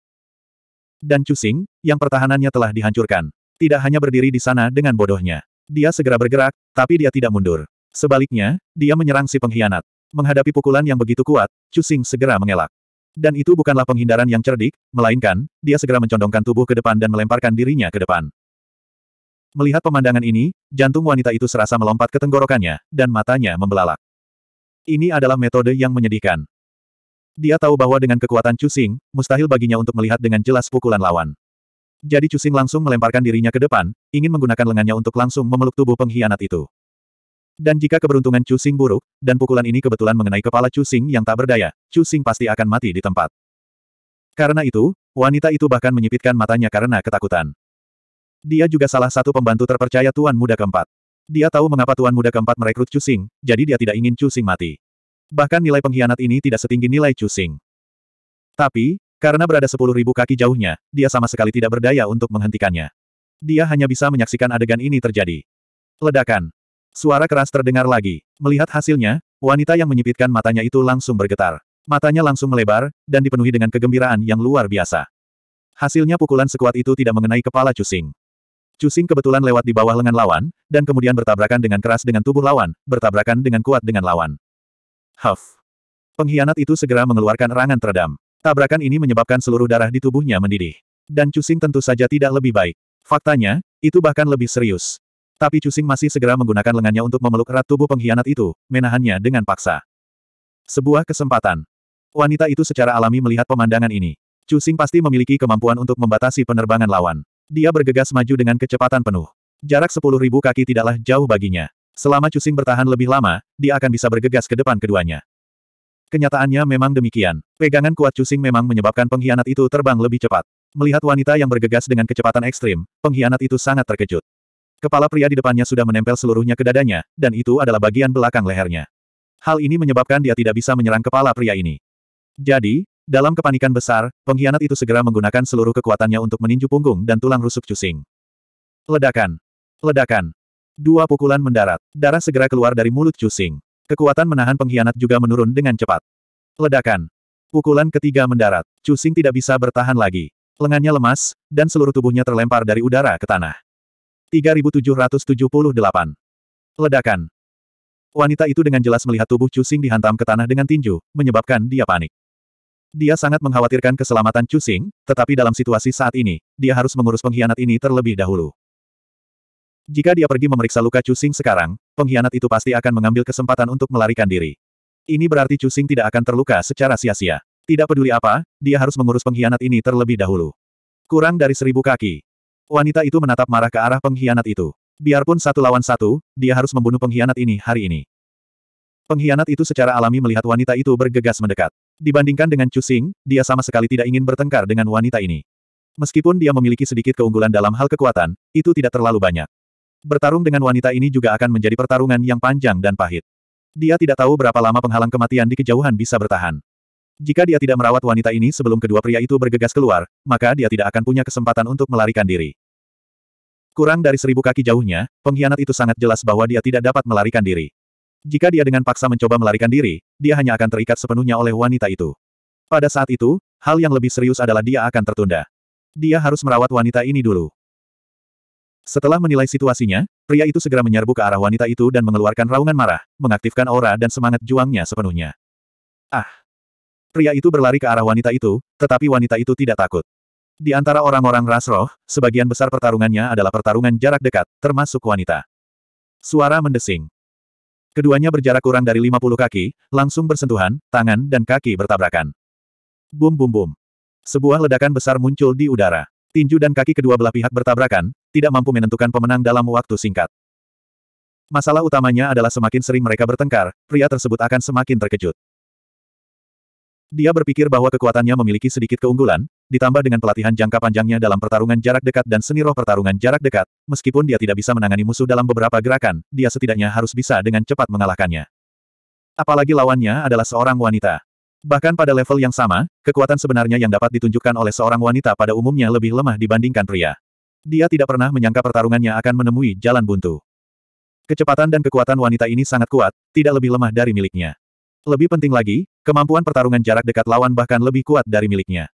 Dan Chu Xing, yang pertahanannya telah dihancurkan, tidak hanya berdiri di sana dengan bodohnya. Dia segera bergerak, tapi dia tidak mundur. Sebaliknya, dia menyerang si pengkhianat. Menghadapi pukulan yang begitu kuat, Cusing segera mengelak. Dan itu bukanlah penghindaran yang cerdik, melainkan, dia segera mencondongkan tubuh ke depan dan melemparkan dirinya ke depan. Melihat pemandangan ini, jantung wanita itu serasa melompat ke tenggorokannya, dan matanya membelalak. Ini adalah metode yang menyedihkan. Dia tahu bahwa dengan kekuatan Cusing, mustahil baginya untuk melihat dengan jelas pukulan lawan. Jadi Cusing langsung melemparkan dirinya ke depan, ingin menggunakan lengannya untuk langsung memeluk tubuh pengkhianat itu. Dan jika keberuntungan Chu buruk, dan pukulan ini kebetulan mengenai kepala Chu yang tak berdaya, Chu pasti akan mati di tempat. Karena itu, wanita itu bahkan menyipitkan matanya karena ketakutan. Dia juga salah satu pembantu terpercaya Tuan Muda keempat. Dia tahu mengapa Tuan Muda keempat merekrut Chu jadi dia tidak ingin Chu mati. Bahkan nilai pengkhianat ini tidak setinggi nilai Chu Tapi, karena berada sepuluh ribu kaki jauhnya, dia sama sekali tidak berdaya untuk menghentikannya. Dia hanya bisa menyaksikan adegan ini terjadi. Ledakan, Suara keras terdengar lagi. Melihat hasilnya, wanita yang menyipitkan matanya itu langsung bergetar. Matanya langsung melebar, dan dipenuhi dengan kegembiraan yang luar biasa. Hasilnya pukulan sekuat itu tidak mengenai kepala Cusing. Cusing kebetulan lewat di bawah lengan lawan, dan kemudian bertabrakan dengan keras dengan tubuh lawan, bertabrakan dengan kuat dengan lawan. Huff. Pengkhianat itu segera mengeluarkan rangan teredam. Tabrakan ini menyebabkan seluruh darah di tubuhnya mendidih. Dan Cusing tentu saja tidak lebih baik. Faktanya, itu bahkan lebih serius. Tapi Cusing masih segera menggunakan lengannya untuk memeluk erat tubuh pengkhianat itu, menahannya dengan paksa. Sebuah kesempatan. Wanita itu secara alami melihat pemandangan ini. Cusing pasti memiliki kemampuan untuk membatasi penerbangan lawan. Dia bergegas maju dengan kecepatan penuh. Jarak 10.000 kaki tidaklah jauh baginya. Selama Cusing bertahan lebih lama, dia akan bisa bergegas ke depan keduanya. Kenyataannya memang demikian. Pegangan kuat Cusing memang menyebabkan pengkhianat itu terbang lebih cepat. Melihat wanita yang bergegas dengan kecepatan ekstrim, pengkhianat itu sangat terkejut. Kepala pria di depannya sudah menempel seluruhnya ke dadanya, dan itu adalah bagian belakang lehernya. Hal ini menyebabkan dia tidak bisa menyerang kepala pria ini. Jadi, dalam kepanikan besar, pengkhianat itu segera menggunakan seluruh kekuatannya untuk meninju punggung dan tulang rusuk Cusing. Ledakan. Ledakan. Dua pukulan mendarat. Darah segera keluar dari mulut Cusing. Kekuatan menahan pengkhianat juga menurun dengan cepat. Ledakan. Pukulan ketiga mendarat. Cusing tidak bisa bertahan lagi. Lengannya lemas, dan seluruh tubuhnya terlempar dari udara ke tanah. 3778. Ledakan. Wanita itu dengan jelas melihat tubuh Cusing dihantam ke tanah dengan tinju, menyebabkan dia panik. Dia sangat mengkhawatirkan keselamatan Cusing, tetapi dalam situasi saat ini, dia harus mengurus pengkhianat ini terlebih dahulu. Jika dia pergi memeriksa luka Cusing sekarang, pengkhianat itu pasti akan mengambil kesempatan untuk melarikan diri. Ini berarti Cusing tidak akan terluka secara sia-sia. Tidak peduli apa, dia harus mengurus pengkhianat ini terlebih dahulu. Kurang dari seribu kaki. Wanita itu menatap marah ke arah pengkhianat itu. Biarpun satu lawan satu, dia harus membunuh pengkhianat ini hari ini. Pengkhianat itu secara alami melihat wanita itu bergegas mendekat. Dibandingkan dengan Cusing, dia sama sekali tidak ingin bertengkar dengan wanita ini. Meskipun dia memiliki sedikit keunggulan dalam hal kekuatan, itu tidak terlalu banyak. Bertarung dengan wanita ini juga akan menjadi pertarungan yang panjang dan pahit. Dia tidak tahu berapa lama penghalang kematian di kejauhan bisa bertahan. Jika dia tidak merawat wanita ini sebelum kedua pria itu bergegas keluar, maka dia tidak akan punya kesempatan untuk melarikan diri. Kurang dari seribu kaki jauhnya, pengkhianat itu sangat jelas bahwa dia tidak dapat melarikan diri. Jika dia dengan paksa mencoba melarikan diri, dia hanya akan terikat sepenuhnya oleh wanita itu. Pada saat itu, hal yang lebih serius adalah dia akan tertunda. Dia harus merawat wanita ini dulu. Setelah menilai situasinya, pria itu segera menyerbu ke arah wanita itu dan mengeluarkan raungan marah, mengaktifkan aura dan semangat juangnya sepenuhnya. Ah! Pria itu berlari ke arah wanita itu, tetapi wanita itu tidak takut. Di antara orang-orang ras roh, sebagian besar pertarungannya adalah pertarungan jarak dekat, termasuk wanita. Suara mendesing. Keduanya berjarak kurang dari 50 kaki, langsung bersentuhan, tangan dan kaki bertabrakan. Bum bum bum. Sebuah ledakan besar muncul di udara. Tinju dan kaki kedua belah pihak bertabrakan, tidak mampu menentukan pemenang dalam waktu singkat. Masalah utamanya adalah semakin sering mereka bertengkar, pria tersebut akan semakin terkejut. Dia berpikir bahwa kekuatannya memiliki sedikit keunggulan, ditambah dengan pelatihan jangka panjangnya dalam pertarungan jarak dekat dan seni roh pertarungan jarak dekat, meskipun dia tidak bisa menangani musuh dalam beberapa gerakan, dia setidaknya harus bisa dengan cepat mengalahkannya. Apalagi lawannya adalah seorang wanita. Bahkan pada level yang sama, kekuatan sebenarnya yang dapat ditunjukkan oleh seorang wanita pada umumnya lebih lemah dibandingkan pria. Dia tidak pernah menyangka pertarungannya akan menemui jalan buntu. Kecepatan dan kekuatan wanita ini sangat kuat, tidak lebih lemah dari miliknya. Lebih penting lagi, kemampuan pertarungan jarak dekat lawan bahkan lebih kuat dari miliknya.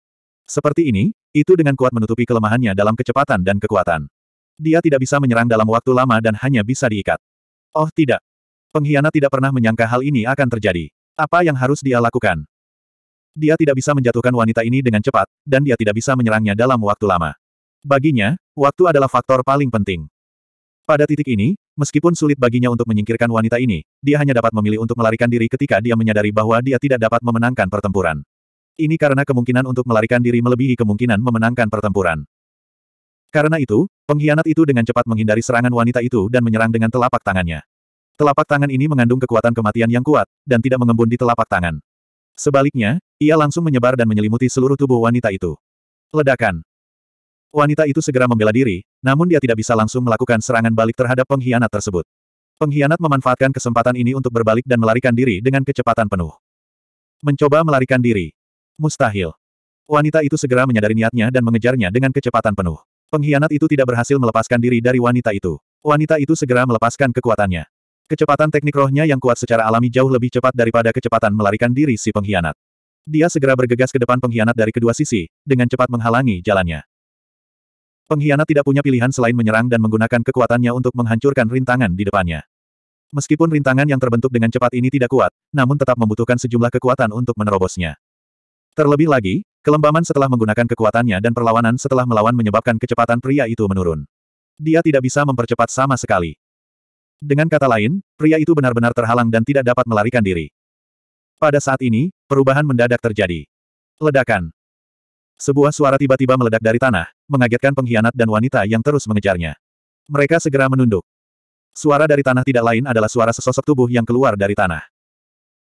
Seperti ini, itu dengan kuat menutupi kelemahannya dalam kecepatan dan kekuatan. Dia tidak bisa menyerang dalam waktu lama dan hanya bisa diikat. Oh tidak. Pengkhianat tidak pernah menyangka hal ini akan terjadi. Apa yang harus dia lakukan? Dia tidak bisa menjatuhkan wanita ini dengan cepat, dan dia tidak bisa menyerangnya dalam waktu lama. Baginya, waktu adalah faktor paling penting. Pada titik ini, meskipun sulit baginya untuk menyingkirkan wanita ini, dia hanya dapat memilih untuk melarikan diri ketika dia menyadari bahwa dia tidak dapat memenangkan pertempuran. Ini karena kemungkinan untuk melarikan diri melebihi kemungkinan memenangkan pertempuran. Karena itu, pengkhianat itu dengan cepat menghindari serangan wanita itu dan menyerang dengan telapak tangannya. Telapak tangan ini mengandung kekuatan kematian yang kuat, dan tidak mengembun di telapak tangan. Sebaliknya, ia langsung menyebar dan menyelimuti seluruh tubuh wanita itu. Ledakan. Wanita itu segera membela diri, namun dia tidak bisa langsung melakukan serangan balik terhadap pengkhianat tersebut. Pengkhianat memanfaatkan kesempatan ini untuk berbalik dan melarikan diri dengan kecepatan penuh. Mencoba melarikan diri. Mustahil. Wanita itu segera menyadari niatnya dan mengejarnya dengan kecepatan penuh. Pengkhianat itu tidak berhasil melepaskan diri dari wanita itu. Wanita itu segera melepaskan kekuatannya. Kecepatan teknik rohnya yang kuat secara alami jauh lebih cepat daripada kecepatan melarikan diri si pengkhianat. Dia segera bergegas ke depan pengkhianat dari kedua sisi, dengan cepat menghalangi jalannya. Pengkhianat tidak punya pilihan selain menyerang dan menggunakan kekuatannya untuk menghancurkan rintangan di depannya. Meskipun rintangan yang terbentuk dengan cepat ini tidak kuat, namun tetap membutuhkan sejumlah kekuatan untuk menerobosnya. Terlebih lagi, kelembaman setelah menggunakan kekuatannya dan perlawanan setelah melawan menyebabkan kecepatan pria itu menurun. Dia tidak bisa mempercepat sama sekali. Dengan kata lain, pria itu benar-benar terhalang dan tidak dapat melarikan diri. Pada saat ini, perubahan mendadak terjadi. Ledakan. Sebuah suara tiba-tiba meledak dari tanah, mengagetkan pengkhianat dan wanita yang terus mengejarnya. Mereka segera menunduk. Suara dari tanah tidak lain adalah suara sesosok tubuh yang keluar dari tanah.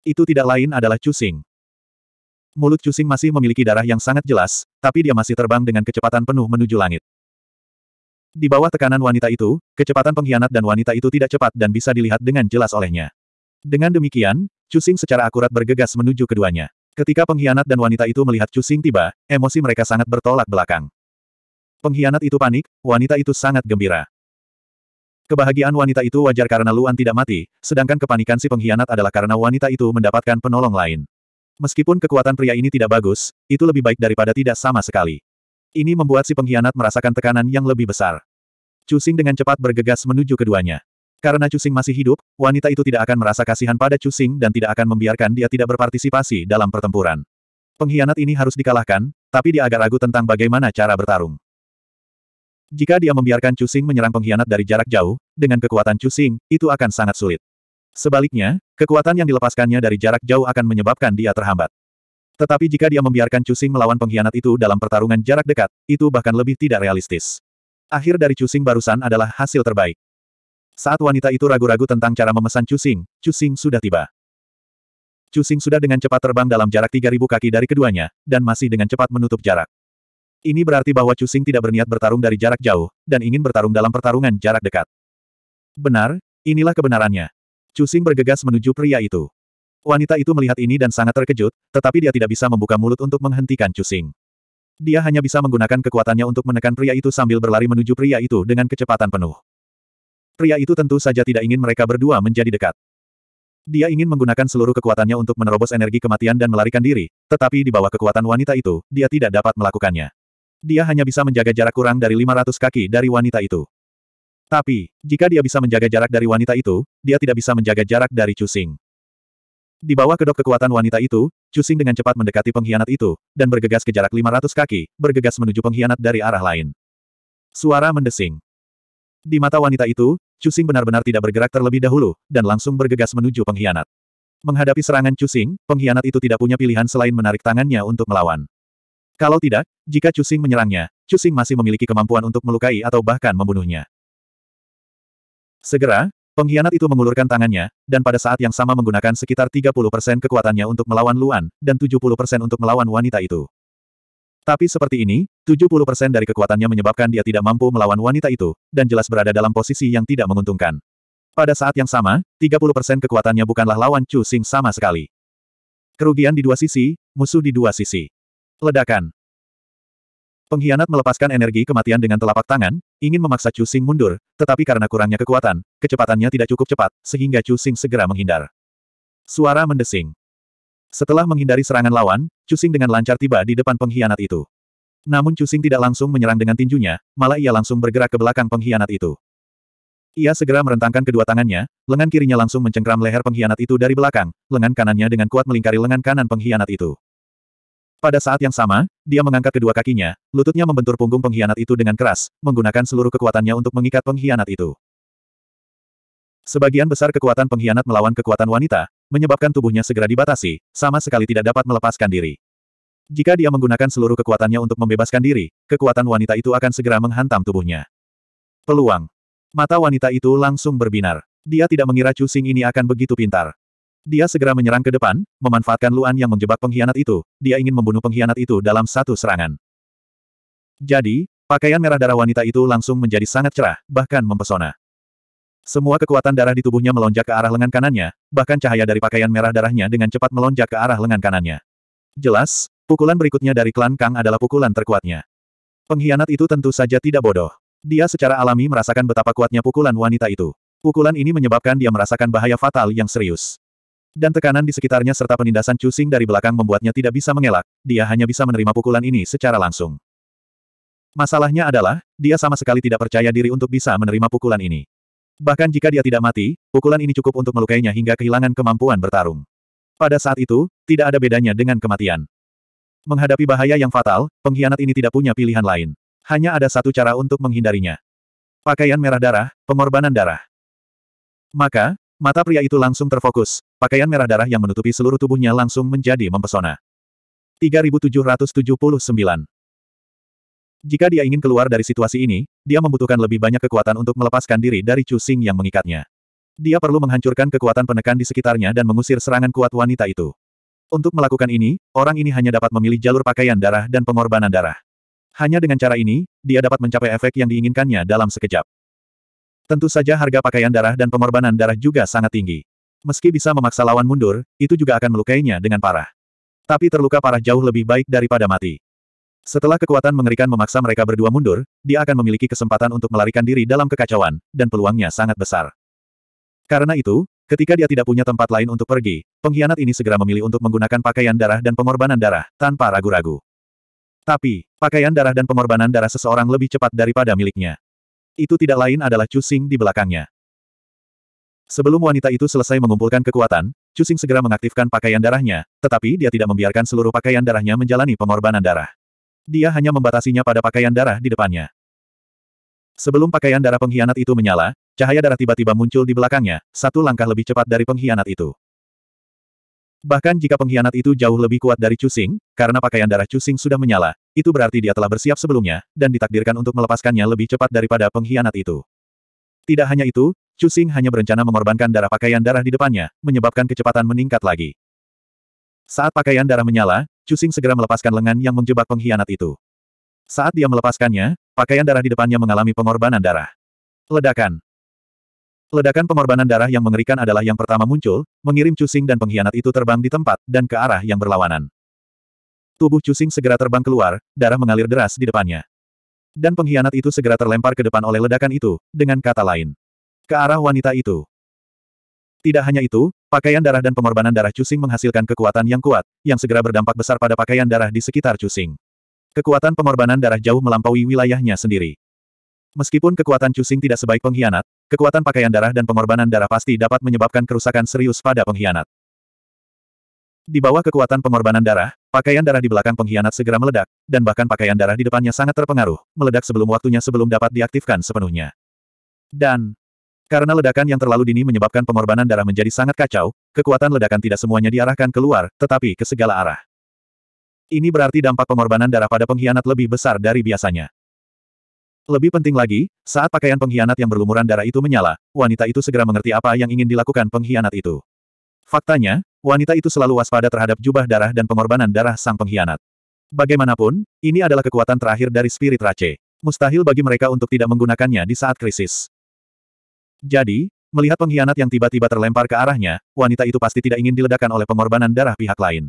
Itu tidak lain adalah Cusing. Mulut Cusing masih memiliki darah yang sangat jelas, tapi dia masih terbang dengan kecepatan penuh menuju langit. Di bawah tekanan wanita itu, kecepatan pengkhianat dan wanita itu tidak cepat dan bisa dilihat dengan jelas olehnya. Dengan demikian, Cusing secara akurat bergegas menuju keduanya. Ketika pengkhianat dan wanita itu melihat Cusing tiba, emosi mereka sangat bertolak belakang. Pengkhianat itu panik, wanita itu sangat gembira. Kebahagiaan wanita itu wajar karena Luan tidak mati, sedangkan kepanikan si pengkhianat adalah karena wanita itu mendapatkan penolong lain. Meskipun kekuatan pria ini tidak bagus, itu lebih baik daripada tidak sama sekali. Ini membuat si pengkhianat merasakan tekanan yang lebih besar. Cusing dengan cepat bergegas menuju keduanya. Karena Cusing masih hidup, wanita itu tidak akan merasa kasihan pada Cusing dan tidak akan membiarkan dia tidak berpartisipasi dalam pertempuran. Pengkhianat ini harus dikalahkan, tapi dia agak ragu tentang bagaimana cara bertarung. Jika dia membiarkan Cusing menyerang pengkhianat dari jarak jauh, dengan kekuatan Cusing, itu akan sangat sulit. Sebaliknya, kekuatan yang dilepaskannya dari jarak jauh akan menyebabkan dia terhambat. Tetapi jika dia membiarkan Cusing melawan pengkhianat itu dalam pertarungan jarak dekat, itu bahkan lebih tidak realistis. Akhir dari Cusing barusan adalah hasil terbaik. Saat wanita itu ragu-ragu tentang cara memesan Cusing, Cusing sudah tiba. Cusing sudah dengan cepat terbang dalam jarak 3000 kaki dari keduanya, dan masih dengan cepat menutup jarak. Ini berarti bahwa Cusing tidak berniat bertarung dari jarak jauh, dan ingin bertarung dalam pertarungan jarak dekat. Benar, inilah kebenarannya. Cusing bergegas menuju pria itu. Wanita itu melihat ini dan sangat terkejut, tetapi dia tidak bisa membuka mulut untuk menghentikan Cusing. Dia hanya bisa menggunakan kekuatannya untuk menekan pria itu sambil berlari menuju pria itu dengan kecepatan penuh. Pria itu tentu saja tidak ingin mereka berdua menjadi dekat. Dia ingin menggunakan seluruh kekuatannya untuk menerobos energi kematian dan melarikan diri, tetapi di bawah kekuatan wanita itu, dia tidak dapat melakukannya. Dia hanya bisa menjaga jarak kurang dari 500 kaki dari wanita itu. Tapi, jika dia bisa menjaga jarak dari wanita itu, dia tidak bisa menjaga jarak dari Cusing. Di bawah kedok kekuatan wanita itu, Cusing dengan cepat mendekati pengkhianat itu, dan bergegas ke jarak 500 kaki, bergegas menuju pengkhianat dari arah lain. Suara mendesing. Di mata wanita itu, Cusing benar-benar tidak bergerak terlebih dahulu, dan langsung bergegas menuju pengkhianat. Menghadapi serangan Cusing, pengkhianat itu tidak punya pilihan selain menarik tangannya untuk melawan. Kalau tidak, jika Cusing menyerangnya, Cusing masih memiliki kemampuan untuk melukai atau bahkan membunuhnya. Segera, pengkhianat itu mengulurkan tangannya, dan pada saat yang sama menggunakan sekitar 30% kekuatannya untuk melawan Luan, dan 70% untuk melawan wanita itu. Tapi seperti ini, 70% dari kekuatannya menyebabkan dia tidak mampu melawan wanita itu, dan jelas berada dalam posisi yang tidak menguntungkan. Pada saat yang sama, 30% kekuatannya bukanlah lawan Chu Xing sama sekali. Kerugian di dua sisi, musuh di dua sisi. Ledakan. Pengkhianat melepaskan energi kematian dengan telapak tangan, ingin memaksa Chu Xing mundur, tetapi karena kurangnya kekuatan, kecepatannya tidak cukup cepat, sehingga Chu Xing segera menghindar. Suara mendesing. Setelah menghindari serangan lawan, Chu Xing dengan lancar tiba di depan pengkhianat itu. Namun Chu Xing tidak langsung menyerang dengan tinjunya, malah ia langsung bergerak ke belakang pengkhianat itu. Ia segera merentangkan kedua tangannya, lengan kirinya langsung mencengkram leher pengkhianat itu dari belakang, lengan kanannya dengan kuat melingkari lengan kanan pengkhianat itu. Pada saat yang sama, dia mengangkat kedua kakinya, lututnya membentur punggung pengkhianat itu dengan keras, menggunakan seluruh kekuatannya untuk mengikat pengkhianat itu. Sebagian besar kekuatan pengkhianat melawan kekuatan wanita, menyebabkan tubuhnya segera dibatasi, sama sekali tidak dapat melepaskan diri. Jika dia menggunakan seluruh kekuatannya untuk membebaskan diri, kekuatan wanita itu akan segera menghantam tubuhnya. Peluang. Mata wanita itu langsung berbinar. Dia tidak mengira Chu ini akan begitu pintar. Dia segera menyerang ke depan, memanfaatkan Luan yang menjebak pengkhianat itu, dia ingin membunuh pengkhianat itu dalam satu serangan. Jadi, pakaian merah darah wanita itu langsung menjadi sangat cerah, bahkan mempesona. Semua kekuatan darah di tubuhnya melonjak ke arah lengan kanannya, bahkan cahaya dari pakaian merah darahnya dengan cepat melonjak ke arah lengan kanannya. Jelas, pukulan berikutnya dari klan Kang adalah pukulan terkuatnya. Pengkhianat itu tentu saja tidak bodoh. Dia secara alami merasakan betapa kuatnya pukulan wanita itu. Pukulan ini menyebabkan dia merasakan bahaya fatal yang serius. Dan tekanan di sekitarnya serta penindasan Cusing dari belakang membuatnya tidak bisa mengelak, dia hanya bisa menerima pukulan ini secara langsung. Masalahnya adalah, dia sama sekali tidak percaya diri untuk bisa menerima pukulan ini. Bahkan jika dia tidak mati, pukulan ini cukup untuk melukainya hingga kehilangan kemampuan bertarung. Pada saat itu, tidak ada bedanya dengan kematian. Menghadapi bahaya yang fatal, pengkhianat ini tidak punya pilihan lain. Hanya ada satu cara untuk menghindarinya. Pakaian merah darah, pengorbanan darah. Maka, Mata pria itu langsung terfokus, pakaian merah darah yang menutupi seluruh tubuhnya langsung menjadi mempesona. 3779 Jika dia ingin keluar dari situasi ini, dia membutuhkan lebih banyak kekuatan untuk melepaskan diri dari Chu yang mengikatnya. Dia perlu menghancurkan kekuatan penekan di sekitarnya dan mengusir serangan kuat wanita itu. Untuk melakukan ini, orang ini hanya dapat memilih jalur pakaian darah dan pengorbanan darah. Hanya dengan cara ini, dia dapat mencapai efek yang diinginkannya dalam sekejap. Tentu saja harga pakaian darah dan pengorbanan darah juga sangat tinggi. Meski bisa memaksa lawan mundur, itu juga akan melukainya dengan parah. Tapi terluka parah jauh lebih baik daripada mati. Setelah kekuatan mengerikan memaksa mereka berdua mundur, dia akan memiliki kesempatan untuk melarikan diri dalam kekacauan, dan peluangnya sangat besar. Karena itu, ketika dia tidak punya tempat lain untuk pergi, pengkhianat ini segera memilih untuk menggunakan pakaian darah dan pengorbanan darah, tanpa ragu-ragu. Tapi, pakaian darah dan pengorbanan darah seseorang lebih cepat daripada miliknya. Itu tidak lain adalah Cusing di belakangnya. Sebelum wanita itu selesai mengumpulkan kekuatan, Cusing segera mengaktifkan pakaian darahnya, tetapi dia tidak membiarkan seluruh pakaian darahnya menjalani pengorbanan darah. Dia hanya membatasinya pada pakaian darah di depannya. Sebelum pakaian darah pengkhianat itu menyala, cahaya darah tiba-tiba muncul di belakangnya, satu langkah lebih cepat dari pengkhianat itu. Bahkan jika pengkhianat itu jauh lebih kuat dari Cusing, karena pakaian darah Cusing sudah menyala, itu berarti dia telah bersiap sebelumnya, dan ditakdirkan untuk melepaskannya lebih cepat daripada pengkhianat itu. Tidak hanya itu, Cusing hanya berencana mengorbankan darah pakaian darah di depannya, menyebabkan kecepatan meningkat lagi. Saat pakaian darah menyala, Cusing segera melepaskan lengan yang menjebak pengkhianat itu. Saat dia melepaskannya, pakaian darah di depannya mengalami pengorbanan darah. Ledakan. Ledakan pengorbanan darah yang mengerikan adalah yang pertama muncul, mengirim Cusing dan pengkhianat itu terbang di tempat dan ke arah yang berlawanan. Tubuh Cusing segera terbang keluar, darah mengalir deras di depannya. Dan pengkhianat itu segera terlempar ke depan oleh ledakan itu, dengan kata lain. Ke arah wanita itu. Tidak hanya itu, pakaian darah dan pengorbanan darah Cusing menghasilkan kekuatan yang kuat, yang segera berdampak besar pada pakaian darah di sekitar Cusing. Kekuatan pengorbanan darah jauh melampaui wilayahnya sendiri. Meskipun kekuatan Cusing tidak sebaik pengkhianat, kekuatan pakaian darah dan pengorbanan darah pasti dapat menyebabkan kerusakan serius pada pengkhianat. Di bawah kekuatan pengorbanan darah, pakaian darah di belakang pengkhianat segera meledak, dan bahkan pakaian darah di depannya sangat terpengaruh, meledak sebelum waktunya sebelum dapat diaktifkan sepenuhnya. Dan, karena ledakan yang terlalu dini menyebabkan pengorbanan darah menjadi sangat kacau, kekuatan ledakan tidak semuanya diarahkan keluar, tetapi ke segala arah. Ini berarti dampak pengorbanan darah pada pengkhianat lebih besar dari biasanya. Lebih penting lagi, saat pakaian pengkhianat yang berlumuran darah itu menyala, wanita itu segera mengerti apa yang ingin dilakukan pengkhianat itu. Faktanya, wanita itu selalu waspada terhadap jubah darah dan pengorbanan darah sang pengkhianat. Bagaimanapun, ini adalah kekuatan terakhir dari spirit race. Mustahil bagi mereka untuk tidak menggunakannya di saat krisis. Jadi, melihat pengkhianat yang tiba-tiba terlempar ke arahnya, wanita itu pasti tidak ingin diledakkan oleh pengorbanan darah pihak lain.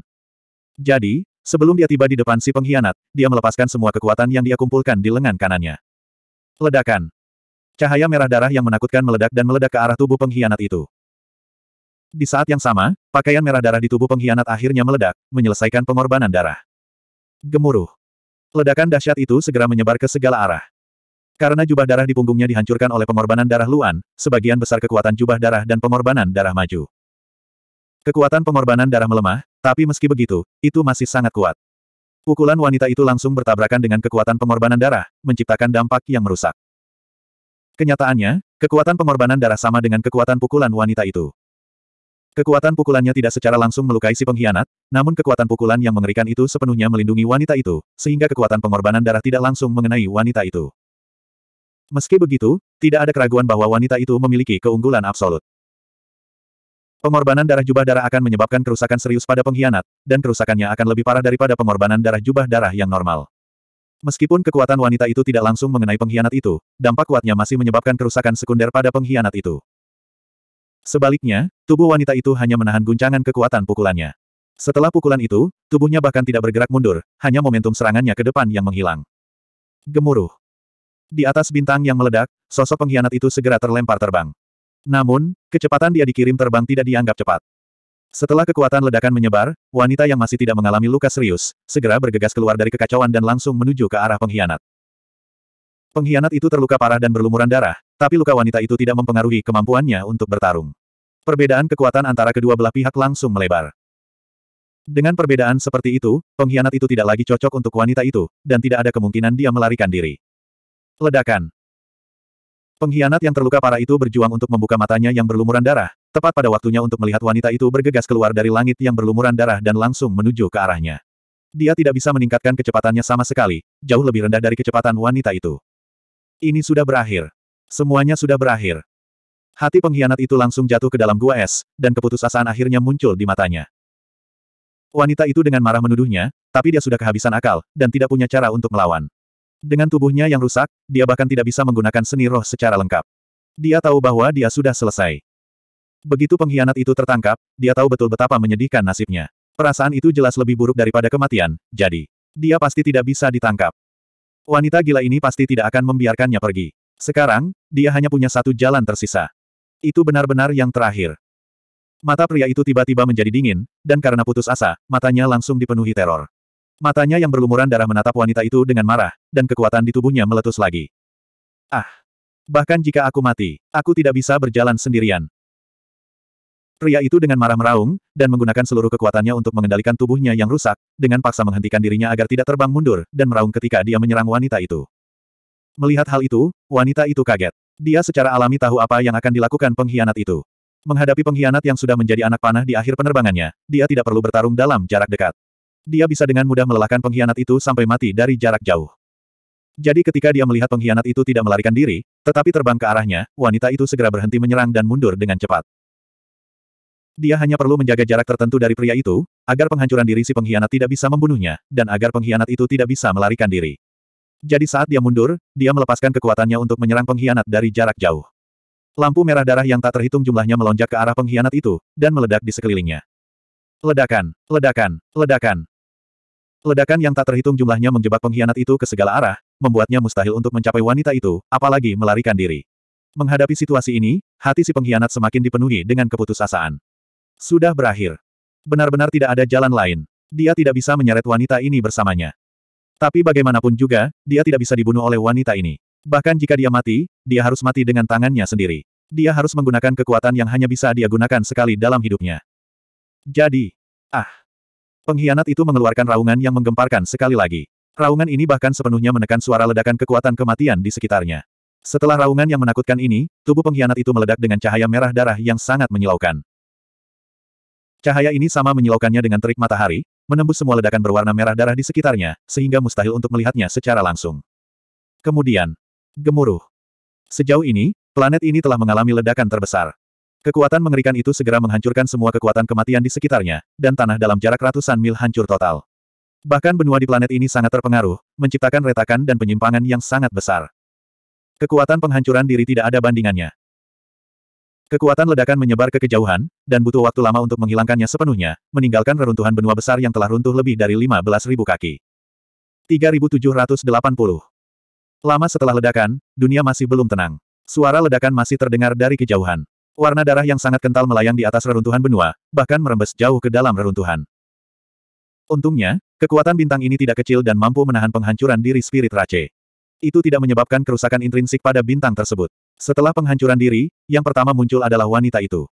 Jadi, sebelum dia tiba di depan si pengkhianat, dia melepaskan semua kekuatan yang dia kumpulkan di lengan kanannya. Ledakan. Cahaya merah darah yang menakutkan meledak dan meledak ke arah tubuh pengkhianat itu. Di saat yang sama, pakaian merah darah di tubuh pengkhianat akhirnya meledak, menyelesaikan pengorbanan darah. Gemuruh. Ledakan dahsyat itu segera menyebar ke segala arah. Karena jubah darah di punggungnya dihancurkan oleh pengorbanan darah Luan, sebagian besar kekuatan jubah darah dan pengorbanan darah maju. Kekuatan pengorbanan darah melemah, tapi meski begitu, itu masih sangat kuat. Pukulan wanita itu langsung bertabrakan dengan kekuatan pengorbanan darah, menciptakan dampak yang merusak. Kenyataannya, kekuatan pengorbanan darah sama dengan kekuatan pukulan wanita itu. Kekuatan pukulannya tidak secara langsung melukai si pengkhianat, namun kekuatan pukulan yang mengerikan itu sepenuhnya melindungi wanita itu, sehingga kekuatan pengorbanan darah tidak langsung mengenai wanita itu. Meski begitu, tidak ada keraguan bahwa wanita itu memiliki keunggulan absolut. Pengorbanan darah jubah darah akan menyebabkan kerusakan serius pada pengkhianat, dan kerusakannya akan lebih parah daripada pengorbanan darah jubah darah yang normal. Meskipun kekuatan wanita itu tidak langsung mengenai pengkhianat itu, dampak kuatnya masih menyebabkan kerusakan sekunder pada pengkhianat itu. Sebaliknya, tubuh wanita itu hanya menahan guncangan kekuatan pukulannya. Setelah pukulan itu, tubuhnya bahkan tidak bergerak mundur, hanya momentum serangannya ke depan yang menghilang. Gemuruh. Di atas bintang yang meledak, sosok pengkhianat itu segera terlempar terbang. Namun, kecepatan dia dikirim terbang tidak dianggap cepat. Setelah kekuatan ledakan menyebar, wanita yang masih tidak mengalami luka serius, segera bergegas keluar dari kekacauan dan langsung menuju ke arah pengkhianat. Pengkhianat itu terluka parah dan berlumuran darah, tapi luka wanita itu tidak mempengaruhi kemampuannya untuk bertarung. Perbedaan kekuatan antara kedua belah pihak langsung melebar. Dengan perbedaan seperti itu, pengkhianat itu tidak lagi cocok untuk wanita itu, dan tidak ada kemungkinan dia melarikan diri. Ledakan Pengkhianat yang terluka parah itu berjuang untuk membuka matanya yang berlumuran darah, tepat pada waktunya untuk melihat wanita itu bergegas keluar dari langit yang berlumuran darah dan langsung menuju ke arahnya. Dia tidak bisa meningkatkan kecepatannya sama sekali, jauh lebih rendah dari kecepatan wanita itu. Ini sudah berakhir. Semuanya sudah berakhir. Hati pengkhianat itu langsung jatuh ke dalam gua es, dan keputusasaan akhirnya muncul di matanya. Wanita itu dengan marah menuduhnya, tapi dia sudah kehabisan akal, dan tidak punya cara untuk melawan. Dengan tubuhnya yang rusak, dia bahkan tidak bisa menggunakan seni roh secara lengkap. Dia tahu bahwa dia sudah selesai. Begitu pengkhianat itu tertangkap, dia tahu betul betapa menyedihkan nasibnya. Perasaan itu jelas lebih buruk daripada kematian, jadi dia pasti tidak bisa ditangkap. Wanita gila ini pasti tidak akan membiarkannya pergi. Sekarang, dia hanya punya satu jalan tersisa. Itu benar-benar yang terakhir. Mata pria itu tiba-tiba menjadi dingin, dan karena putus asa, matanya langsung dipenuhi teror. Matanya yang berlumuran darah menatap wanita itu dengan marah, dan kekuatan di tubuhnya meletus lagi. Ah! Bahkan jika aku mati, aku tidak bisa berjalan sendirian. Pria itu dengan marah meraung, dan menggunakan seluruh kekuatannya untuk mengendalikan tubuhnya yang rusak, dengan paksa menghentikan dirinya agar tidak terbang mundur, dan meraung ketika dia menyerang wanita itu. Melihat hal itu, wanita itu kaget. Dia secara alami tahu apa yang akan dilakukan pengkhianat itu. Menghadapi pengkhianat yang sudah menjadi anak panah di akhir penerbangannya, dia tidak perlu bertarung dalam jarak dekat. Dia bisa dengan mudah melelahkan pengkhianat itu sampai mati dari jarak jauh. Jadi ketika dia melihat pengkhianat itu tidak melarikan diri, tetapi terbang ke arahnya, wanita itu segera berhenti menyerang dan mundur dengan cepat. Dia hanya perlu menjaga jarak tertentu dari pria itu, agar penghancuran diri si pengkhianat tidak bisa membunuhnya, dan agar pengkhianat itu tidak bisa melarikan diri. Jadi saat dia mundur, dia melepaskan kekuatannya untuk menyerang pengkhianat dari jarak jauh. Lampu merah darah yang tak terhitung jumlahnya melonjak ke arah pengkhianat itu, dan meledak di sekelilingnya. Ledakan, ledakan, ledakan. Ledakan yang tak terhitung jumlahnya menjebak pengkhianat itu ke segala arah, membuatnya mustahil untuk mencapai wanita itu, apalagi melarikan diri. Menghadapi situasi ini, hati si pengkhianat semakin dipenuhi dengan keputusasaan. Sudah berakhir. Benar-benar tidak ada jalan lain. Dia tidak bisa menyeret wanita ini bersamanya. Tapi bagaimanapun juga, dia tidak bisa dibunuh oleh wanita ini. Bahkan jika dia mati, dia harus mati dengan tangannya sendiri. Dia harus menggunakan kekuatan yang hanya bisa dia gunakan sekali dalam hidupnya. Jadi, ah, Pengkhianat itu mengeluarkan raungan yang menggemparkan sekali lagi. Raungan ini bahkan sepenuhnya menekan suara ledakan kekuatan kematian di sekitarnya. Setelah raungan yang menakutkan ini, tubuh pengkhianat itu meledak dengan cahaya merah darah yang sangat menyilaukan. Cahaya ini sama menyilaukannya dengan terik matahari, menembus semua ledakan berwarna merah darah di sekitarnya, sehingga mustahil untuk melihatnya secara langsung. Kemudian, gemuruh. Sejauh ini, planet ini telah mengalami ledakan terbesar. Kekuatan mengerikan itu segera menghancurkan semua kekuatan kematian di sekitarnya, dan tanah dalam jarak ratusan mil hancur total. Bahkan benua di planet ini sangat terpengaruh, menciptakan retakan dan penyimpangan yang sangat besar. Kekuatan penghancuran diri tidak ada bandingannya. Kekuatan ledakan menyebar ke kejauhan, dan butuh waktu lama untuk menghilangkannya sepenuhnya, meninggalkan reruntuhan benua besar yang telah runtuh lebih dari 15.000 kaki. 3780. Lama setelah ledakan, dunia masih belum tenang. Suara ledakan masih terdengar dari kejauhan. Warna darah yang sangat kental melayang di atas reruntuhan benua, bahkan merembes jauh ke dalam reruntuhan. Untungnya, kekuatan bintang ini tidak kecil dan mampu menahan penghancuran diri spirit Rache. Itu tidak menyebabkan kerusakan intrinsik pada bintang tersebut. Setelah penghancuran diri, yang pertama muncul adalah wanita itu.